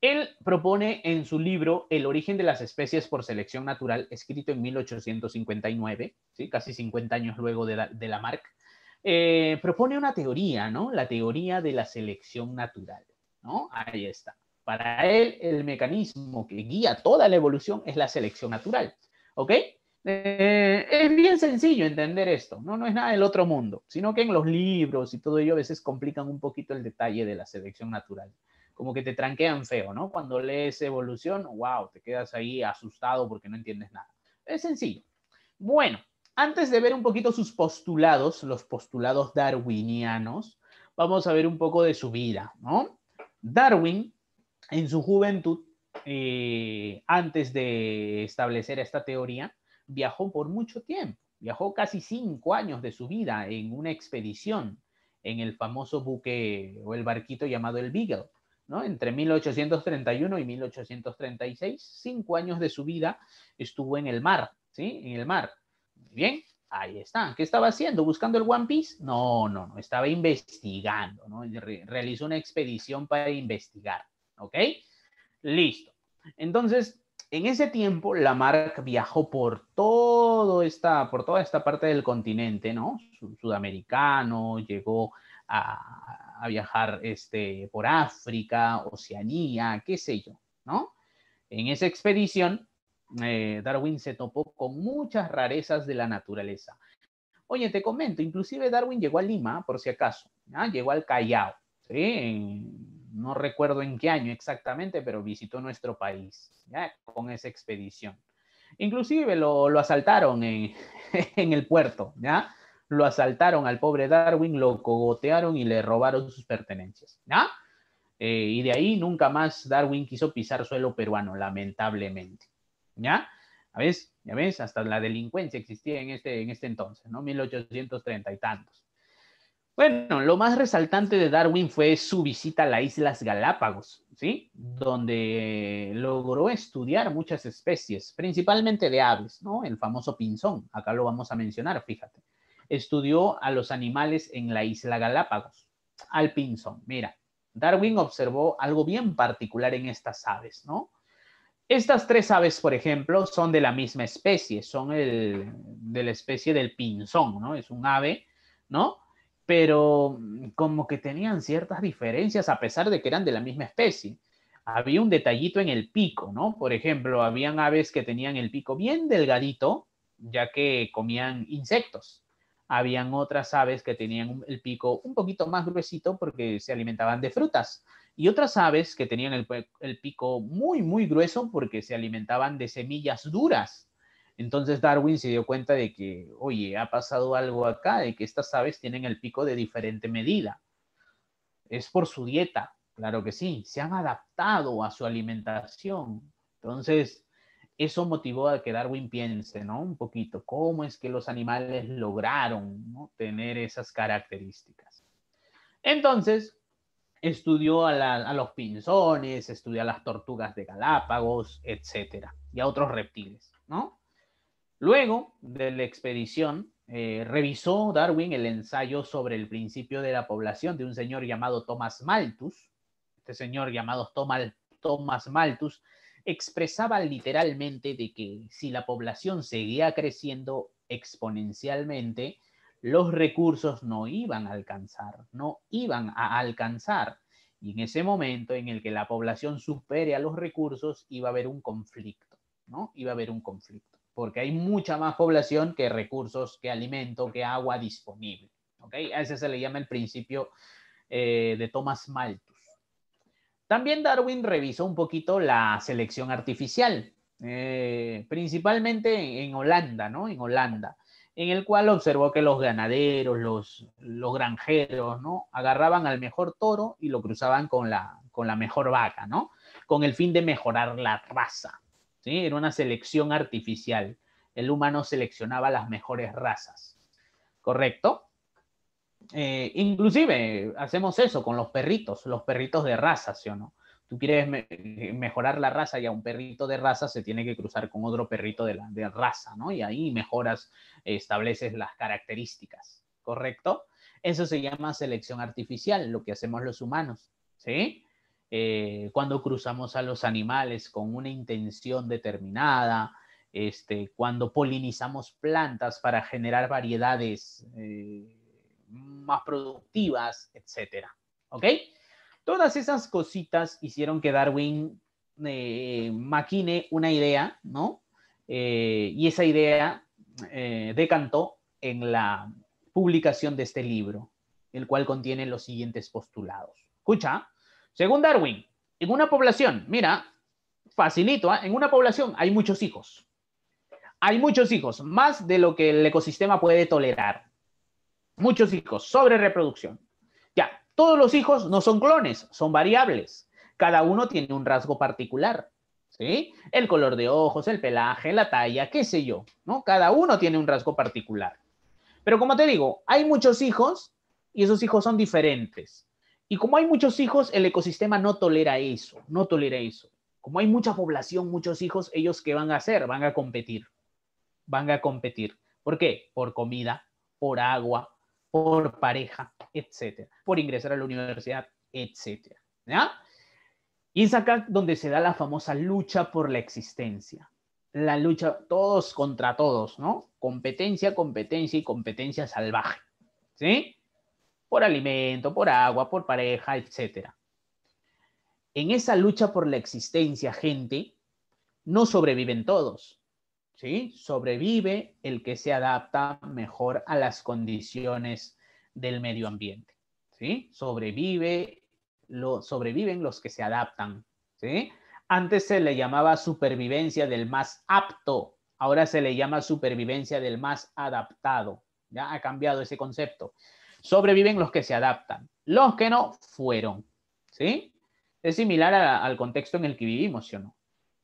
Él propone en su libro El origen de las especies por selección natural, escrito en 1859, ¿sí? casi 50 años luego de, de Lamarck, eh, propone una teoría, ¿no? La teoría de la selección natural, ¿no? Ahí está. Para él, el mecanismo que guía toda la evolución es la selección natural, ¿ok? Eh, es bien sencillo entender esto, ¿no? no es nada del otro mundo, sino que en los libros y todo ello a veces complican un poquito el detalle de la selección natural, como que te tranquean feo, ¿no? Cuando lees evolución, wow, te quedas ahí asustado porque no entiendes nada. Es sencillo. Bueno, antes de ver un poquito sus postulados, los postulados darwinianos, vamos a ver un poco de su vida, ¿no? Darwin, en su juventud, eh, antes de establecer esta teoría, viajó por mucho tiempo, viajó casi cinco años de su vida en una expedición en el famoso buque o el barquito llamado el Beagle, ¿no? Entre 1831 y 1836, cinco años de su vida estuvo en el mar, ¿sí? En el mar bien, ahí está. ¿Qué estaba haciendo? ¿Buscando el One Piece? No, no, no, estaba investigando, ¿no? realizó una expedición para investigar, ¿ok? Listo. Entonces, en ese tiempo, Lamarck viajó por, todo esta, por toda esta parte del continente, ¿no? Sudamericano, llegó a, a viajar este, por África, Oceanía, qué sé yo, ¿no? En esa expedición, eh, Darwin se topó con muchas rarezas de la naturaleza. Oye, te comento, inclusive Darwin llegó a Lima, por si acaso, llegó al Callao, no recuerdo en qué año exactamente, pero visitó nuestro país con esa expedición. Inclusive lo, asaltaron en, el puerto, lo asaltaron al pobre Darwin, lo cogotearon y le robaron sus pertenencias. Eh, y de ahí nunca más Darwin quiso pisar suelo peruano, lamentablemente. ¿ya? a ves? ¿Ya ves? Hasta la delincuencia existía en este, en este entonces, ¿no? 1830 y tantos. Bueno, lo más resaltante de Darwin fue su visita a las Islas Galápagos, ¿sí? Donde logró estudiar muchas especies, principalmente de aves, ¿no? El famoso pinzón, acá lo vamos a mencionar, fíjate. Estudió a los animales en la isla Galápagos, al pinzón. Mira, Darwin observó algo bien particular en estas aves, ¿no? Estas tres aves, por ejemplo, son de la misma especie, son el, de la especie del pinzón, ¿no? Es un ave, ¿no? Pero como que tenían ciertas diferencias a pesar de que eran de la misma especie. Había un detallito en el pico, ¿no? Por ejemplo, habían aves que tenían el pico bien delgadito, ya que comían insectos. Habían otras aves que tenían el pico un poquito más gruesito porque se alimentaban de frutas y otras aves que tenían el, pico muy, muy grueso porque se alimentaban de semillas duras. Entonces Darwin se dio cuenta de que, oye, ha pasado algo acá, de que estas aves tienen el pico de diferente medida. Es por su dieta, claro que sí, se han adaptado a su alimentación. Entonces, eso motivó a que Darwin piense, ¿no? Un poquito, ¿cómo es que los animales lograron ¿no? tener esas características? Entonces, estudió a, los pinzones, estudió a las tortugas de Galápagos, etcétera, y a otros reptiles, ¿no? Luego de la expedición, eh, revisó Darwin el ensayo sobre el principio de la población de un señor llamado Thomas Malthus. Este señor llamado Thomas, Thomas Malthus expresaba literalmente de que si la población seguía creciendo exponencialmente, los recursos no iban a alcanzar, no iban a alcanzar. Y en ese momento en el que la población supere a los recursos, iba a haber un conflicto, ¿no? Iba a haber un conflicto, porque hay mucha más población que recursos, que alimento, que agua disponible. ¿ok? A ese se le llama el principio eh, de Thomas Malthus. También Darwin revisó un poquito la selección artificial, eh, principalmente en Holanda, ¿no? En Holanda en el cual observó que los ganaderos, los, los granjeros, ¿no? Agarraban al mejor toro y lo cruzaban con la, con la mejor vaca, ¿no? Con el fin de mejorar la raza, ¿sí? Era una selección artificial. El humano seleccionaba las mejores razas, ¿correcto? Eh, inclusive hacemos eso con los perritos, los perritos de raza, ¿sí o no? tú quieres eh, mejorar la raza y a un perrito de raza se tiene que cruzar con otro perrito de, la, raza, ¿no? Y ahí mejoras, estableces las características, ¿correcto? Eso se llama selección artificial, lo que hacemos los humanos, ¿sí? Eh, cuando cruzamos a los animales con una intención determinada, este, cuando polinizamos plantas para generar variedades eh, más productivas, etcétera, ¿Ok? Todas esas cositas hicieron que Darwin eh, maquine una idea, ¿no? Eh, y esa idea eh, decantó en la publicación de este libro, el cual contiene los siguientes postulados. Escucha, según Darwin, en una población, mira, facilito, ¿ah? en una población hay muchos hijos. Hay muchos hijos, más de lo que el ecosistema puede tolerar. Muchos hijos, sobre reproducción. Todos los hijos no son clones, son variables. Cada uno tiene un rasgo particular. ¿Sí? El color de ojos, el pelaje, la talla, qué sé yo, ¿no? Cada uno tiene un rasgo particular. Pero como te digo, hay muchos hijos y esos hijos son diferentes. Y como hay muchos hijos, el ecosistema no tolera eso, no tolera eso. Como hay mucha población, muchos hijos, ellos qué van a hacer? Van a competir. Van a competir. ¿Por qué? Por comida, por agua, por pareja, etcétera, por ingresar a la universidad, etcétera. ¿ya? Y es acá donde se da la famosa lucha por la existencia. La lucha todos contra todos, ¿no? Competencia, competencia y competencia salvaje. ¿Sí? Por alimento, por agua, por pareja, etcétera. En esa lucha por la existencia, gente, no sobreviven todos. ¿sí? Sobrevive el que se adapta mejor a las condiciones del medio ambiente, ¿sí? Sobrevive, sobreviven los que se adaptan, ¿sí? Antes se le llamaba supervivencia del más apto, ahora se le llama supervivencia del más adaptado, ya ha cambiado ese concepto. Sobreviven los que se adaptan, los que no fueron, ¿sí? Es similar al contexto en el que vivimos, ¿sí o no?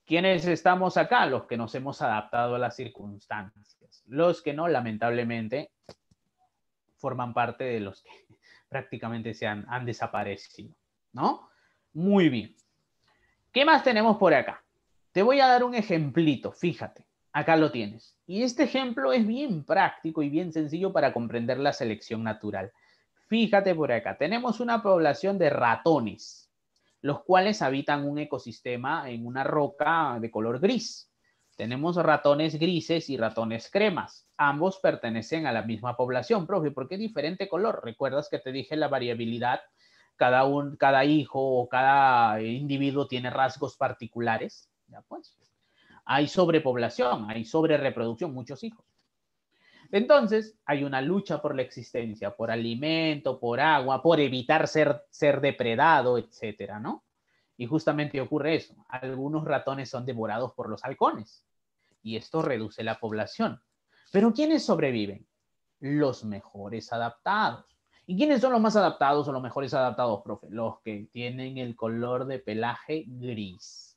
¿Quiénes estamos acá? Los que nos hemos adaptado a las circunstancias. Los que no, lamentablemente, forman parte de los que prácticamente se han, han desaparecido, ¿no? Muy bien. ¿Qué más tenemos por acá? Te voy a dar un ejemplito, fíjate, acá lo tienes. Y este ejemplo es bien práctico y bien sencillo para comprender la selección natural. Fíjate por acá, tenemos una población de ratones, los cuales habitan un ecosistema en una roca de color gris. Tenemos ratones grises y ratones cremas. Ambos pertenecen a la misma población, propio, porque es diferente color? ¿Recuerdas que te dije la variabilidad? Cada, un, cada hijo o cada individuo tiene rasgos particulares. Ya pues. Hay sobrepoblación, hay sobrereproducción, muchos hijos. Entonces, hay una lucha por la existencia, por alimento, por agua, por evitar ser, ser depredado, etcétera, ¿no? Y justamente ocurre eso. Algunos ratones son devorados por los halcones y esto reduce la población. Pero ¿quiénes sobreviven? Los mejores adaptados. ¿Y quiénes son los más adaptados o los mejores adaptados, profe? Los que tienen el color de pelaje gris.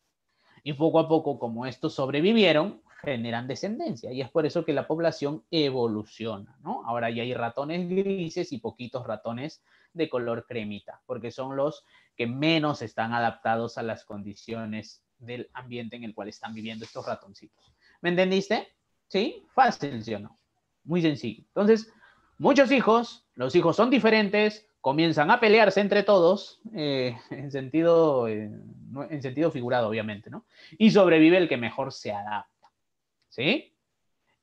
Y poco a poco, como estos sobrevivieron, generan descendencia y es por eso que la población evoluciona, ¿no? Ahora ya hay ratones grises y poquitos ratones de color cremita, porque son los que menos están adaptados a las condiciones del ambiente en el cual están viviendo estos ratoncitos. ¿Me entendiste? Sí, fácil, ¿sí o no? Muy sencillo. Entonces, muchos hijos, los hijos son diferentes, comienzan a pelearse entre todos, eh, en, sentido, eh, en sentido figurado, obviamente, ¿no? Y sobrevive el que mejor se adapta. ¿sí?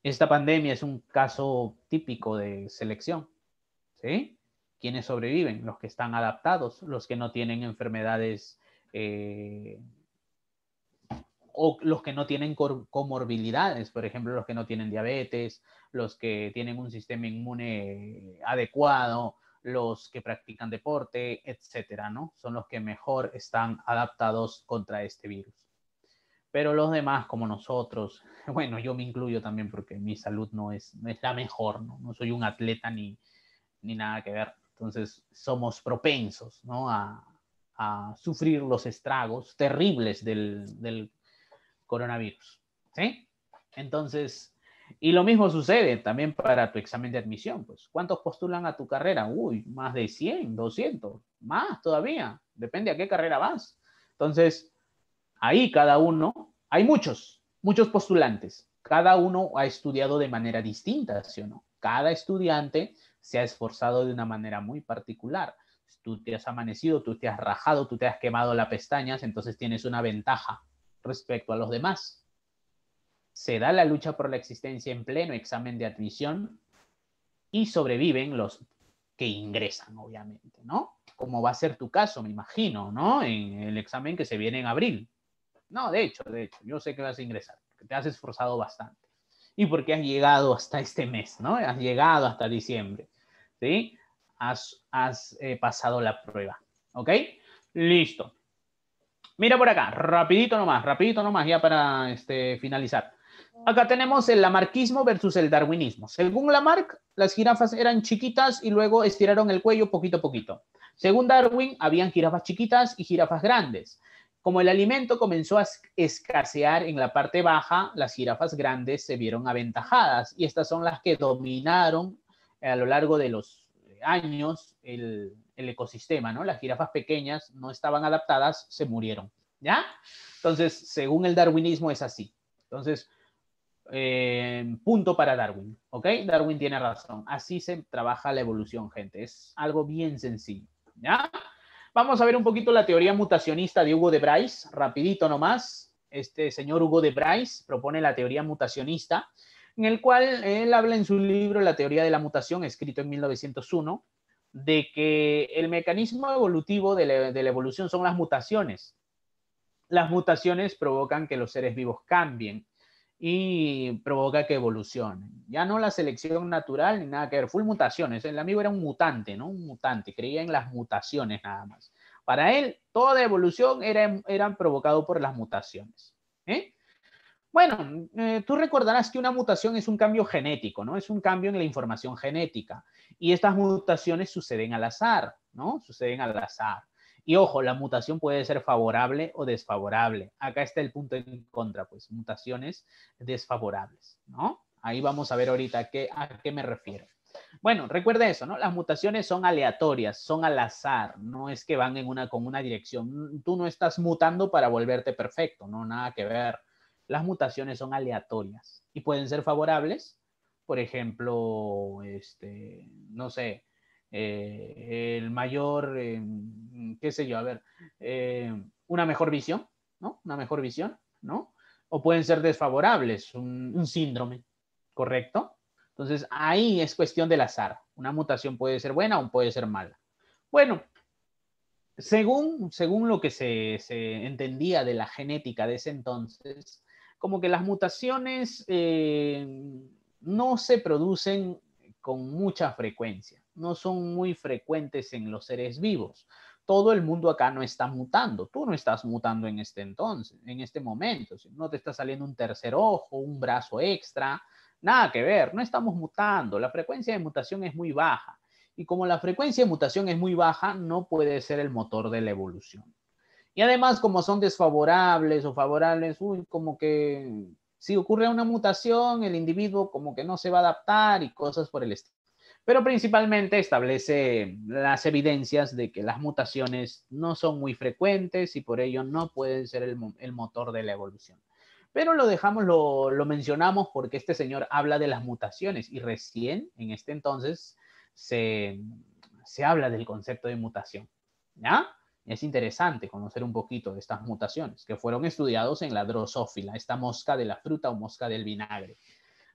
Esta pandemia es un caso típico de selección, ¿sí? Quienes sobreviven, los que están adaptados, los que no tienen enfermedades eh, o los que no tienen comorbilidades, por ejemplo, los que no tienen diabetes, los que tienen un sistema inmune adecuado, los que practican deporte, etcétera, ¿no? Son los que mejor están adaptados contra este virus. Pero los demás, como nosotros, bueno, yo me incluyo también porque mi salud no es, no es la mejor, ¿no? no soy un atleta ni, ni nada que ver. Entonces, somos propensos ¿no? a, a sufrir los estragos terribles del, del coronavirus. ¿sí? Entonces, y lo mismo sucede también para tu examen de admisión. Pues, ¿Cuántos postulan a tu carrera? Uy, más de 100, 200, más todavía. Depende a qué carrera vas. Entonces, ahí cada uno hay muchos, muchos postulantes. Cada uno ha estudiado de manera distinta, ¿sí o no? Cada estudiante se ha esforzado de una manera muy particular. Tú te has amanecido, tú te has rajado, tú te has quemado las pestañas, entonces tienes una ventaja respecto a los demás. Se da la lucha por la existencia en pleno examen de admisión y sobreviven los que ingresan, obviamente, ¿no? Como va a ser tu caso, me imagino, ¿no? En el examen que se viene en abril. No, de hecho, de hecho, yo sé que vas a ingresar, que te has esforzado bastante y porque has llegado hasta este mes, ¿no? Has llegado hasta diciembre, ¿sí? Has, eh, pasado la prueba, ¿ok? Listo. Mira por acá, rapidito nomás, rapidito nomás, ya para este, finalizar. Acá tenemos el lamarquismo versus el darwinismo. Según Lamarck, las jirafas eran chiquitas y luego estiraron el cuello poquito a poquito. Según Darwin, habían jirafas chiquitas y jirafas grandes. Como el alimento comenzó a escasear en la parte baja, las jirafas grandes se vieron aventajadas y estas son las que dominaron a lo largo de los años el, ecosistema, ¿no? Las jirafas pequeñas no estaban adaptadas, se murieron, ¿ya? Entonces, según el darwinismo es así. Entonces, eh, punto para Darwin, ¿ok? Darwin tiene razón. Así se trabaja la evolución, gente. Es algo bien sencillo, ¿ya? Vamos a ver un poquito la teoría mutacionista de Hugo de Bryce, rapidito nomás. Este señor Hugo de Bryce propone la teoría mutacionista, en el cual él habla en su libro La teoría de la mutación, escrito en 1901, de que el mecanismo evolutivo de la evolución son las mutaciones. Las mutaciones provocan que los seres vivos cambien y provoca que evolucionen. Ya no la selección natural ni nada que ver, full mutaciones. El amigo era un mutante, ¿no? Un mutante, creía en las mutaciones nada más. Para él, toda evolución era, provocado por las mutaciones. ¿eh? Bueno, eh, tú recordarás que una mutación es un cambio genético, ¿no? Es un cambio en la información genética. Y estas mutaciones suceden al azar, ¿no? Suceden al azar. Y ojo, la mutación puede ser favorable o desfavorable. Acá está el punto en contra, pues mutaciones desfavorables, ¿no? Ahí vamos a ver ahorita qué, a qué me refiero. Bueno, recuerda eso, ¿no? Las mutaciones son aleatorias, son al azar, no es que van en una, con una dirección. Tú no estás mutando para volverte perfecto, no, nada que ver. Las mutaciones son aleatorias y pueden ser favorables. Por ejemplo, este, no sé, eh, el mayor, em, qué sé yo, a ver, eh, una mejor visión, ¿no? Una mejor visión, ¿no? O pueden ser desfavorables, un, síndrome, ¿correcto? Entonces, ahí es cuestión del azar. Una mutación puede ser buena o puede ser mala. Bueno, según, según lo que se, entendía de la genética de ese entonces, como que las mutaciones eh, no se producen con mucha frecuencia no son muy frecuentes en los seres vivos. Todo el mundo acá no está mutando, tú no estás mutando en este entonces, en este momento, no te está saliendo un tercer ojo, un brazo extra, nada que ver, no estamos mutando, la frecuencia de mutación es muy baja y como la frecuencia de mutación es muy baja, no puede ser el motor de la evolución. Y además, como son desfavorables o favorables, como que si ocurre una mutación, el individuo como que no se va a adaptar y cosas por el estilo pero principalmente establece las evidencias de que las mutaciones no son muy frecuentes y por ello no pueden ser el, motor de la evolución. Pero lo dejamos, lo, mencionamos porque este señor habla de las mutaciones y recién en este entonces se, habla del concepto de mutación. ¿Ya? Es interesante conocer un poquito de estas mutaciones que fueron estudiados en la drosófila, esta mosca de la fruta o mosca del vinagre.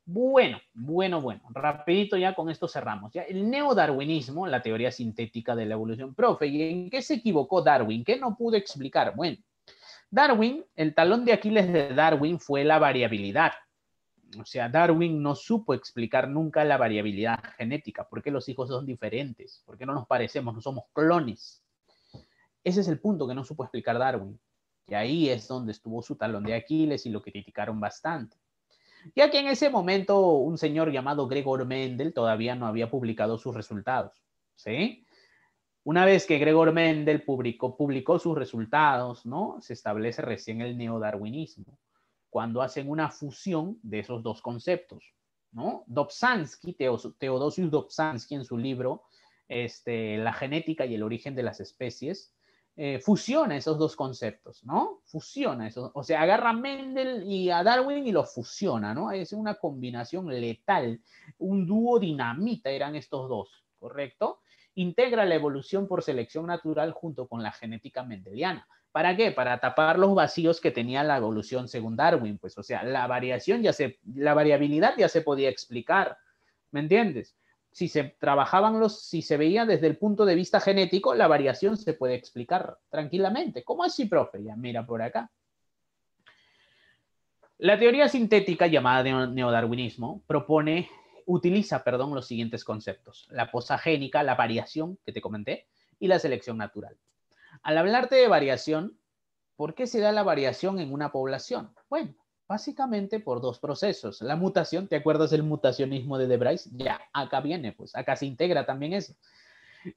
Bueno, bueno, bueno, rapidito ya con esto cerramos. Ya. El neodarwinismo, la teoría sintética de la evolución, profe, ¿y en qué se equivocó Darwin? ¿Qué no pudo explicar? Bueno, Darwin, el talón de Aquiles de Darwin fue la variabilidad. O sea, Darwin no supo explicar nunca la variabilidad genética, por qué los hijos son diferentes, por qué no nos parecemos, no somos clones. Ese es el punto que no supo explicar Darwin. Y ahí es donde estuvo su talón de Aquiles y lo criticaron bastante ya que en ese momento un señor llamado Gregor Mendel todavía no había publicado sus resultados. ¿sí? Una vez que Gregor Mendel publicó, publicó sus resultados, ¿no? se establece recién el neodarwinismo, cuando hacen una fusión de esos dos conceptos. ¿no? Dobzhansky, Teodosius Dobzhansky, en su libro este, La genética y el origen de las especies, eh, fusiona esos dos conceptos, ¿no? Fusiona esos, o sea, agarra a Mendel y a Darwin y los fusiona, ¿no? Es una combinación letal, un dúo dinamita eran estos dos, ¿correcto? Integra la evolución por selección natural junto con la genética mendeliana. ¿Para qué? Para tapar los vacíos que tenía la evolución según Darwin, pues, o sea, la variación ya se, la variabilidad ya se podía explicar, ¿me entiendes? si se trabajaban los, si se veía desde el punto de vista genético, la variación se puede explicar tranquilamente. ¿Cómo así, profe? Ya mira por acá. La teoría sintética llamada neodarwinismo propone, utiliza, perdón, los siguientes conceptos: la posagénica, la variación que te comenté y la selección natural. Al hablarte de variación, ¿por qué se da la variación en una población? Bueno, Básicamente por dos procesos. La mutación, ¿te acuerdas del mutacionismo de Debray? Ya, acá viene, pues acá se integra también eso.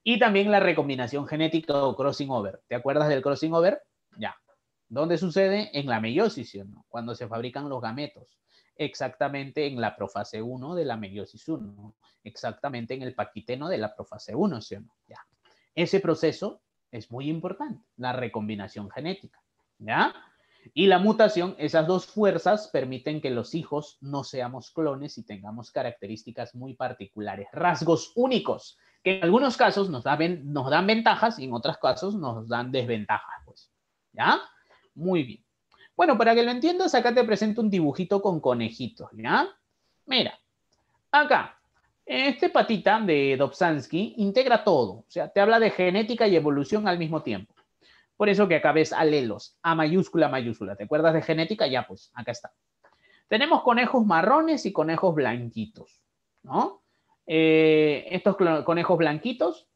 Y también la recombinación genética o crossing over. ¿Te acuerdas del crossing over? Ya. ¿Dónde sucede? En la meiosis, ¿no? Cuando se fabrican los gametos. Exactamente en la profase 1 de la meiosis 1. Exactamente en el paquiteno de la profase 1, no? Ya. Ese proceso es muy importante, la recombinación genética. ¿Ya? Y la mutación, esas dos fuerzas permiten que los hijos no seamos clones y tengamos características muy particulares, rasgos únicos, que en algunos casos nos, dan ventajas y en otros casos nos dan desventajas. Pues. ¿Ya? Muy bien. Bueno, para que lo entiendas, acá te presento un dibujito con conejitos, ¿ya? Mira, acá, este patita de Dobzhansky integra todo, o sea, te habla de genética y evolución al mismo tiempo. Por eso que acabes alelos, A mayúscula, mayúscula. ¿Te acuerdas de genética? Ya pues, acá está. Tenemos conejos marrones y conejos blanquitos, ¿no? Eh, estos conejos blanquitos,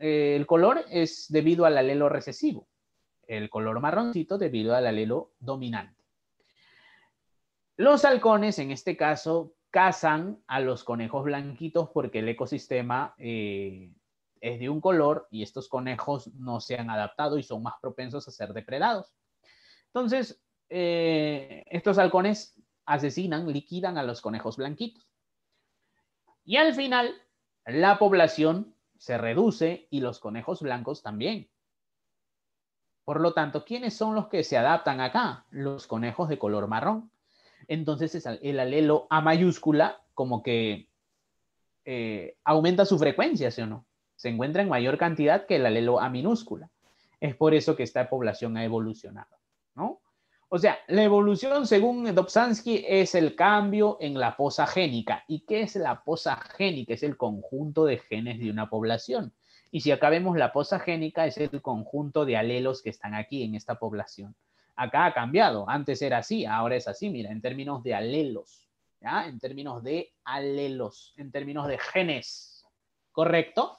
eh, el color es debido al alelo recesivo, el color marroncito debido al alelo dominante. Los halcones, en este caso, cazan a los conejos blanquitos porque el ecosistema eh, es de un color y estos conejos no se han adaptado y son más propensos a ser depredados. Entonces, eh, estos halcones asesinan, liquidan a los conejos blanquitos. Y al final, la población se reduce y los conejos blancos también. Por lo tanto, ¿quiénes son los que se adaptan acá? Los conejos de color marrón. Entonces, el alelo A mayúscula como que eh, aumenta su frecuencia, ¿sí o no? se encuentra en mayor cantidad que el alelo A minúscula. Es por eso que esta población ha evolucionado, ¿no? O sea, la evolución, según Dobzhansky, es el cambio en la posa génica. ¿Y qué es la posa génica? Es el conjunto de genes de una población. Y si acá vemos la posa génica, es el conjunto de alelos que están aquí en esta población. Acá ha cambiado. Antes era así, ahora es así, mira, en términos de alelos. ¿ya? En términos de alelos, en términos de genes. ¿Correcto?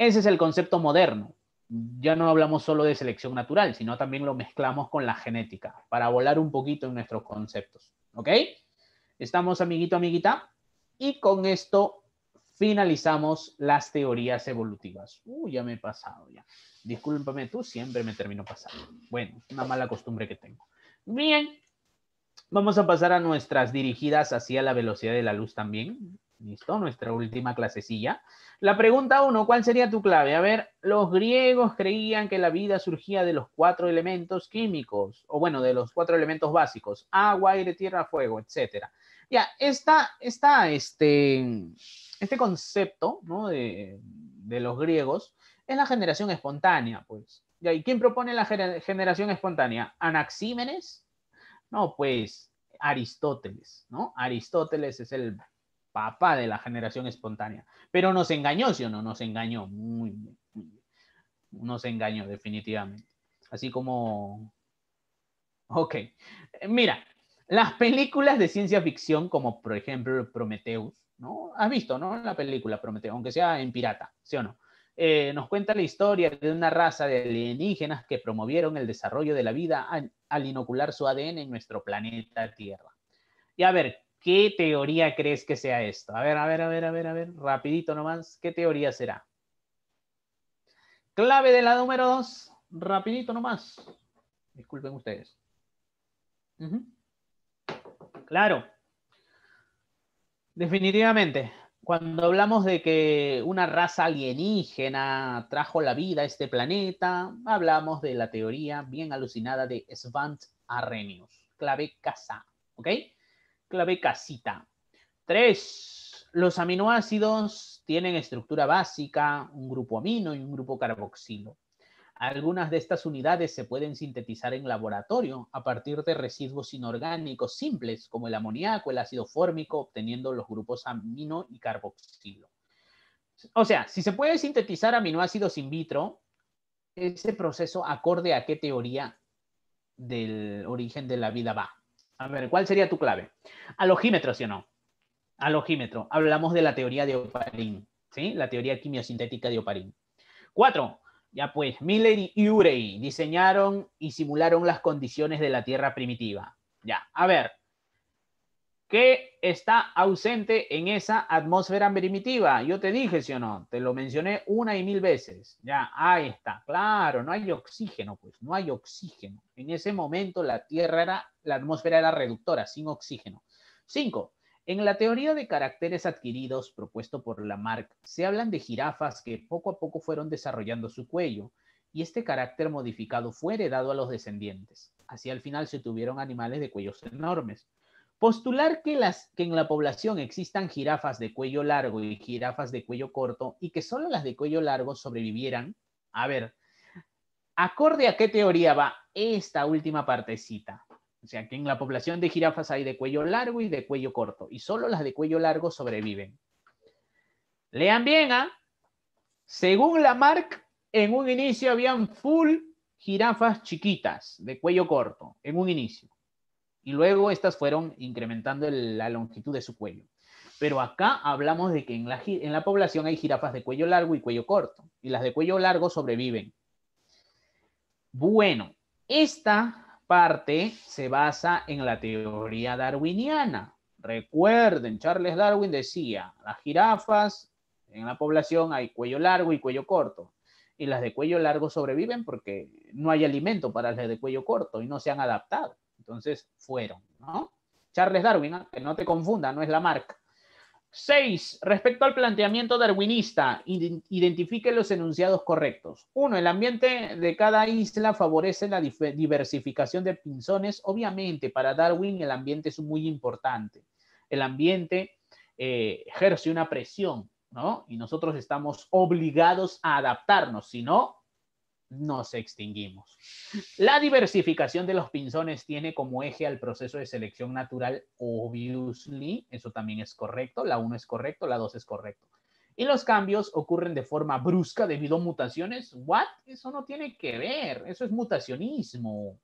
Ese es el concepto moderno. Ya no hablamos solo de selección natural, sino también lo mezclamos con la genética, para volar un poquito en nuestros conceptos. ¿Ok? Estamos, amiguito, amiguita. Y con esto finalizamos las teorías evolutivas. Uy, uh, ya me he pasado ya. Discúlpame tú, siempre me termino pasando. Bueno, una mala costumbre que tengo. Bien, vamos a pasar a nuestras dirigidas hacia la velocidad de la luz también. Listo, nuestra última clasecilla. La pregunta uno, ¿cuál sería tu clave? A ver, los griegos creían que la vida surgía de los cuatro elementos químicos, o bueno, de los cuatro elementos básicos, agua, aire, tierra, fuego, etc. Ya, está está este, este concepto de, los griegos es la generación espontánea, pues. ¿Y quién propone la generación espontánea? ¿Anaxímenes? No, pues Aristóteles, ¿no? Aristóteles es el papá de la generación espontánea. Pero nos engañó, ¿sí o no? Nos engañó, muy, muy, Nos engañó, definitivamente. Así como... Ok. Mira, las películas de ciencia ficción, como por ejemplo Prometheus, ¿no? Has visto, ¿no? La película Prometheus, aunque sea en pirata, ¿sí o no? Eh, nos cuenta la historia de una raza de alienígenas que promovieron el desarrollo de la vida al inocular su ADN en nuestro planeta Tierra. Y a ver, ¿Qué teoría crees que sea esto? A ver, a ver, a ver, a ver, a ver, rapidito nomás, ¿qué teoría será? Clave de la número dos. rapidito nomás. Disculpen ustedes. Claro. Definitivamente, cuando hablamos de que una raza alienígena trajo la vida a este planeta, hablamos de la teoría bien alucinada de Svant Arrhenius, clave casa, ¿ok? clave casita. Tres, los aminoácidos tienen estructura básica, un grupo amino y un grupo carboxilo. Algunas de estas unidades se pueden sintetizar en laboratorio a partir de residuos inorgánicos simples como el amoníaco, el ácido fórmico, obteniendo los grupos amino y carboxilo. O sea, si se puede sintetizar aminoácidos in vitro, ese proceso acorde a qué teoría del origen de la vida va. A ver, ¿cuál sería tu clave? Alojímetro, ¿sí o no? Alojímetro. Hablamos de la teoría de Oparin, ¿sí? La teoría quimiosintética de Oparin. Cuatro, ya pues, Miller y Urey diseñaron y simularon las condiciones de la Tierra primitiva. Ya, a ver, que está ausente en esa atmósfera primitiva. Yo te dije, si o no, te lo mencioné una y mil veces. Ya, ahí está, claro, no hay oxígeno, pues, no hay oxígeno. En ese momento la Tierra era, la atmósfera era reductora, sin oxígeno. Cinco, en la teoría de caracteres adquiridos propuesto por Lamarck, se hablan de jirafas que poco a poco fueron desarrollando su cuello, y este carácter modificado fue heredado a los descendientes. Así al final se tuvieron animales de cuellos enormes. Postular que, en la población existan jirafas de cuello largo y jirafas de cuello corto y que solo las de cuello largo sobrevivieran, a ver, acorde a qué teoría va esta última partecita. O sea, que en la población de jirafas hay de cuello largo y de cuello corto y solo las de cuello largo sobreviven. Lean bien, ¿ah? Según Lamarck, en un inicio habían full jirafas chiquitas de cuello corto, en un inicio y luego estas fueron incrementando la longitud de su cuello. Pero acá hablamos de que en la, en la población hay jirafas de cuello largo y cuello corto, y las de cuello largo sobreviven. Bueno, esta parte se basa en la teoría darwiniana. Recuerden, Charles Darwin decía, las jirafas en la población hay cuello largo y cuello corto, y las de cuello largo sobreviven porque no hay alimento para las de cuello corto y no se han adaptado. Entonces fueron, ¿no? Charles Darwin, que no te confunda, no es la marca. Seis, respecto al planteamiento darwinista, identifique los enunciados correctos. Uno, el ambiente de cada isla favorece la diversificación de pinzones. Obviamente, para Darwin el ambiente es muy importante. El ambiente eh, ejerce una presión, ¿no? Y nosotros estamos obligados a adaptarnos, si no, nos extinguimos. La diversificación de los pinzones tiene como eje al proceso de selección natural, obviously, eso también es correcto, la 1 es correcto, la 2 es correcto. Y los cambios ocurren de forma brusca debido a mutaciones. ¿What? Eso no tiene que ver, eso es mutacionismo,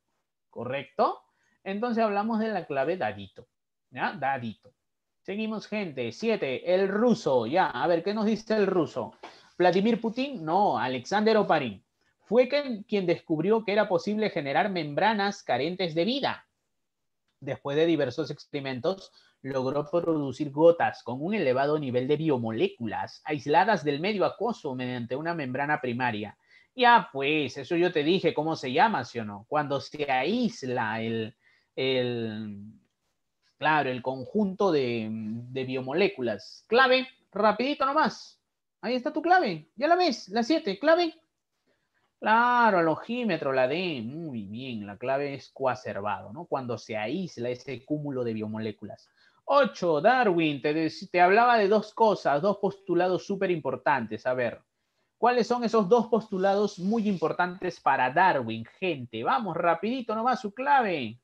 ¿correcto? Entonces hablamos de la clave dadito, ¿ya? Dadito. Seguimos, gente. Siete, el ruso, ya. A ver, ¿qué nos dice el ruso? ¿Vladimir Putin? No, Alexander Oparin fue quien, descubrió que era posible generar membranas carentes de vida. Después de diversos experimentos, logró producir gotas con un elevado nivel de biomoléculas aisladas del medio acuoso mediante una membrana primaria. Ya, pues, eso yo te dije cómo se llama, ¿sí o no? Cuando se aísla el, claro, el conjunto de, biomoléculas. Clave, rapidito nomás. Ahí está tu clave. Ya la ves, la siete, clave. Claro, el la D, muy bien, la clave es coacervado, ¿no? Cuando se aísla ese cúmulo de biomoléculas. 8. Darwin, te, te hablaba de dos cosas, dos postulados súper importantes. A ver, ¿cuáles son esos dos postulados muy importantes para Darwin, gente? Vamos, rapidito nomás, su clave.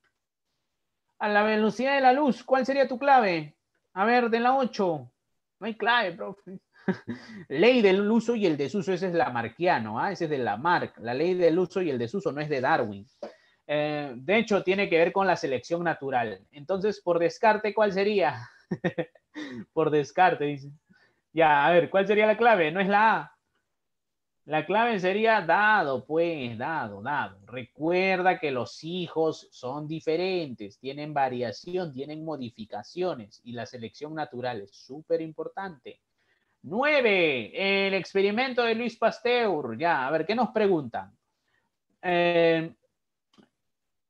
A la velocidad de la luz, ¿cuál sería tu clave? A ver, de la 8. No hay clave, profe. ley del uso y el desuso, ese es lamarckiano, ¿eh? ¿ah? ese es de Lamarck. La ley del uso y el desuso no es de Darwin. Eh, de hecho, tiene que ver con la selección natural. Entonces, por descarte, ¿cuál sería? por descarte, dice. Ya, a ver, ¿cuál sería la clave? No es la A. La clave sería dado, pues, dado, dado. Recuerda que los hijos son diferentes, tienen variación, tienen modificaciones y la selección natural es súper importante. 9. El experimento de Luis Pasteur. Ya, a ver, ¿qué nos preguntan? Eh,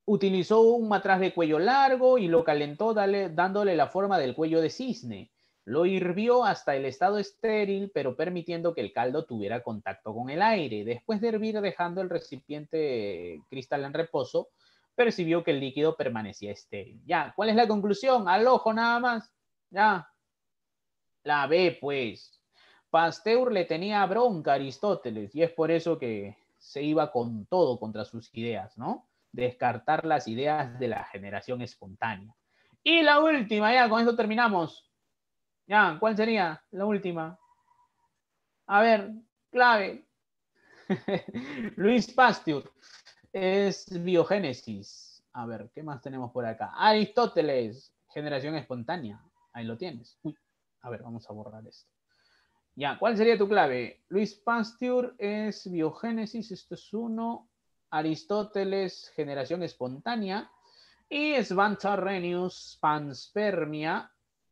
utilizó un matraz de cuello largo y lo calentó dándole la forma del cuello de cisne. Lo hirvió hasta el estado estéril, pero permitiendo que el caldo tuviera contacto con el aire. Después de hervir, dejando el recipiente eh, cristal en reposo, percibió que el líquido permanecía estéril. Ya, ¿cuál es la conclusión? Al ojo nada más. Ya. La B, pues. Pasteur le tenía bronca a Aristóteles y es por eso que se iba con todo contra sus ideas, ¿no? Descartar las ideas de la generación espontánea. Y la última, ya, con esto terminamos. Ya, ¿cuál sería la última? A ver, clave. Luis Pasteur es biogénesis. A ver, ¿qué más tenemos por acá? Aristóteles, generación espontánea. Ahí lo tienes. Uy, a ver, vamos a borrar esto. Ya, ¿cuál sería tu clave? Luis Pasteur es biogénesis, esto es uno. Aristóteles, generación espontánea. Y van Arrhenius panspermia.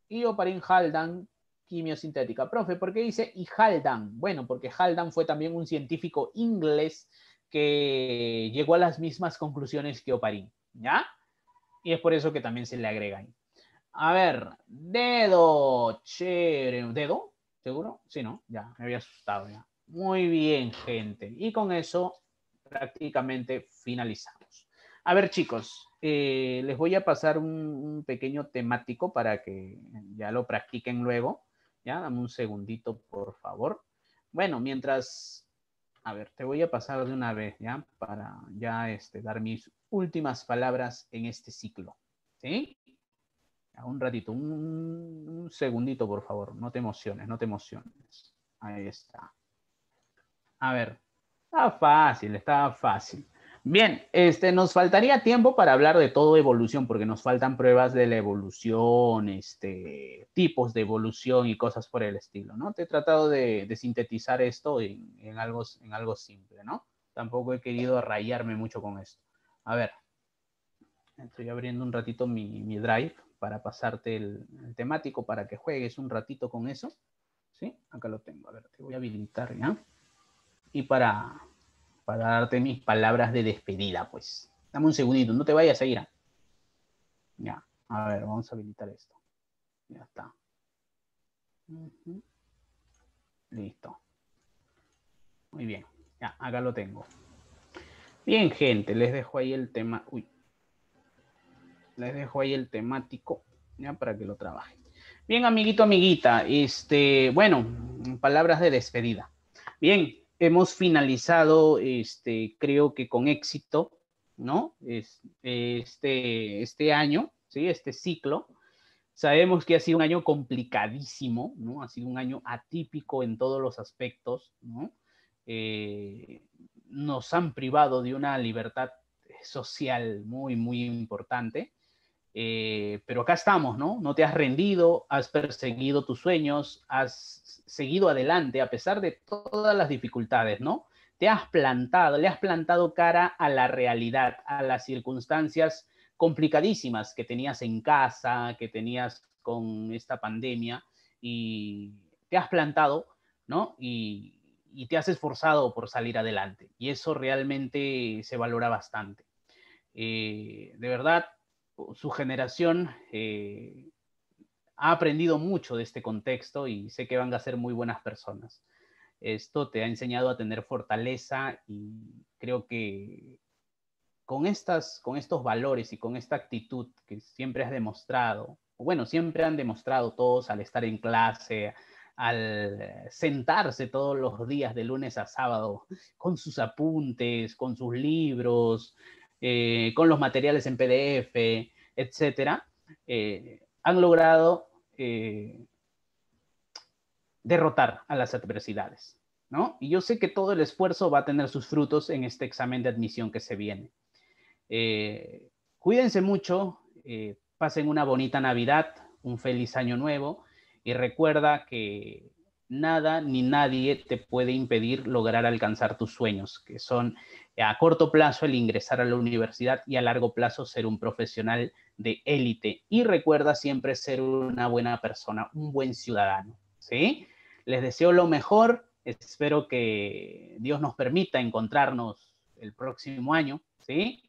Y Oparin Haldan, quimiosintética. Profe, ¿por qué dice y Haldan? Bueno, porque Haldan fue también un científico inglés que llegó a las mismas conclusiones que Oparin, ¿ya? Y es por eso que también se le agrega ahí. A ver, dedo, chévere, dedo, ¿Seguro? Sí, ¿no? Ya, me había asustado ya. Muy bien, gente. Y con eso prácticamente finalizamos. A ver, chicos, eh, les voy a pasar un, pequeño temático para que ya lo practiquen luego. Ya, dame un segundito, por favor. Bueno, mientras... A ver, te voy a pasar de una vez, ¿ya? Para ya este, dar mis últimas palabras en este ciclo. ¿Sí? un ratito, un, segundito, por favor. No te emociones, no te emociones. Ahí está. A ver, está fácil, está fácil. Bien, este, nos faltaría tiempo para hablar de todo evolución, porque nos faltan pruebas de la evolución, este, tipos de evolución y cosas por el estilo, ¿no? Te he tratado de, sintetizar esto en, algo, simple, ¿no? Tampoco he querido rayarme mucho con esto. A ver, estoy abriendo un ratito mi, mi drive para pasarte el, temático para que juegues un ratito con eso. ¿Sí? Acá lo tengo. A ver, te voy a habilitar ya. Y para, para darte mis palabras de despedida, pues. Dame un segundito, no te vayas a ir. Ya, a ver, vamos a habilitar esto. Ya está. Listo. Muy bien, ya, acá lo tengo. Bien, gente, les dejo ahí el tema. Uy, les dejo ahí el temático ¿ya? para que lo trabajen. Bien, amiguito, amiguita, este, bueno, palabras de despedida. Bien, hemos finalizado, este, creo que con éxito, ¿no? Este, este año, ¿sí? Este ciclo. Sabemos que ha sido un año complicadísimo, ¿no? Ha sido un año atípico en todos los aspectos, ¿no? Eh, nos han privado de una libertad social muy, muy importante. Eh, pero acá estamos, ¿no? No te has rendido, has perseguido tus sueños, has seguido adelante a pesar de todas las dificultades, ¿no? Te has plantado, le has plantado cara a la realidad, a las circunstancias complicadísimas que tenías en casa, que tenías con esta pandemia, y te has plantado, ¿no? Y, te has esforzado por salir adelante. Y eso realmente se valora bastante. Eh, de verdad, su generación eh, ha aprendido mucho de este contexto y sé que van a ser muy buenas personas. Esto te ha enseñado a tener fortaleza y creo que con, estas, con estos valores y con esta actitud que siempre has demostrado, bueno, siempre han demostrado todos al estar en clase, al sentarse todos los días de lunes a sábado con sus apuntes, con sus libros, eh, con los materiales en PDF, etcétera, eh, han logrado eh, derrotar a las adversidades. ¿no? Y yo sé que todo el esfuerzo va a tener sus frutos en este examen de admisión que se viene. cuídense mucho, pasen una bonita Navidad, un feliz año nuevo y recuerda que nada ni nadie te puede impedir lograr alcanzar tus sueños, que son eh, a corto plazo el ingresar a la universidad y a largo plazo ser un profesional de élite. Y recuerda siempre ser una buena persona, un buen ciudadano. ¿sí? Les deseo lo mejor, espero que Dios nos permita encontrarnos el próximo año, ¿sí?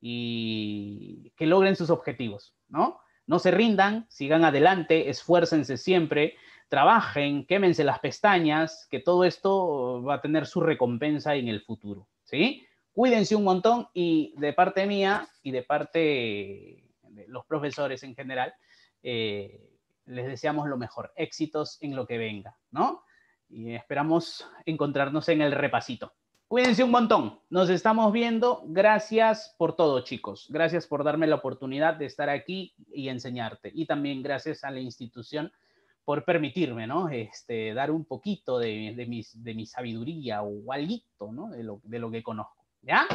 Y que logren sus objetivos, ¿no? No se rindan, sigan adelante, esfuércense siempre trabajen, quémense las pestañas, que todo esto va a tener su recompensa en el futuro, ¿sí? Cuídense un montón y de parte mía y de parte de los profesores en general, eh, les deseamos lo mejor, éxitos en lo que venga, ¿no? Y esperamos encontrarnos en el repasito. Cuídense un montón. Nos estamos viendo. Gracias por todo, chicos. Gracias por darme la oportunidad de estar aquí y enseñarte. Y también gracias a la institución por permitirme, ¿no? Este, dar un poquito de, mis, de mi sabiduría o algo, ¿no? De lo, que conozco, ¿ya?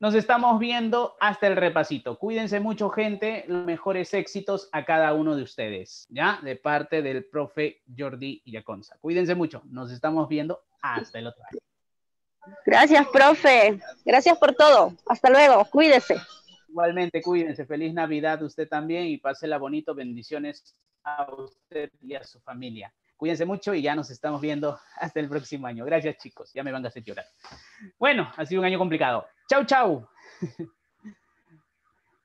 Nos estamos viendo hasta el repasito. Cuídense mucho, gente. Los mejores éxitos a cada uno de ustedes, ¿ya? De parte del profe Jordi Yaconza. Cuídense mucho. Nos estamos viendo hasta el otro año. Gracias, profe. Gracias por todo. Hasta luego. Cuídese. Igualmente, cuídense. Feliz Navidad usted también y pásela bonito. Bendiciones a usted y a su familia. Cuídense mucho y ya nos estamos viendo hasta el próximo año. Gracias, chicos. Ya me van a hacer llorar. Bueno, ha sido un año complicado. Chau, chau.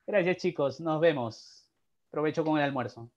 Gracias, chicos. Nos vemos. Provecho con el almuerzo.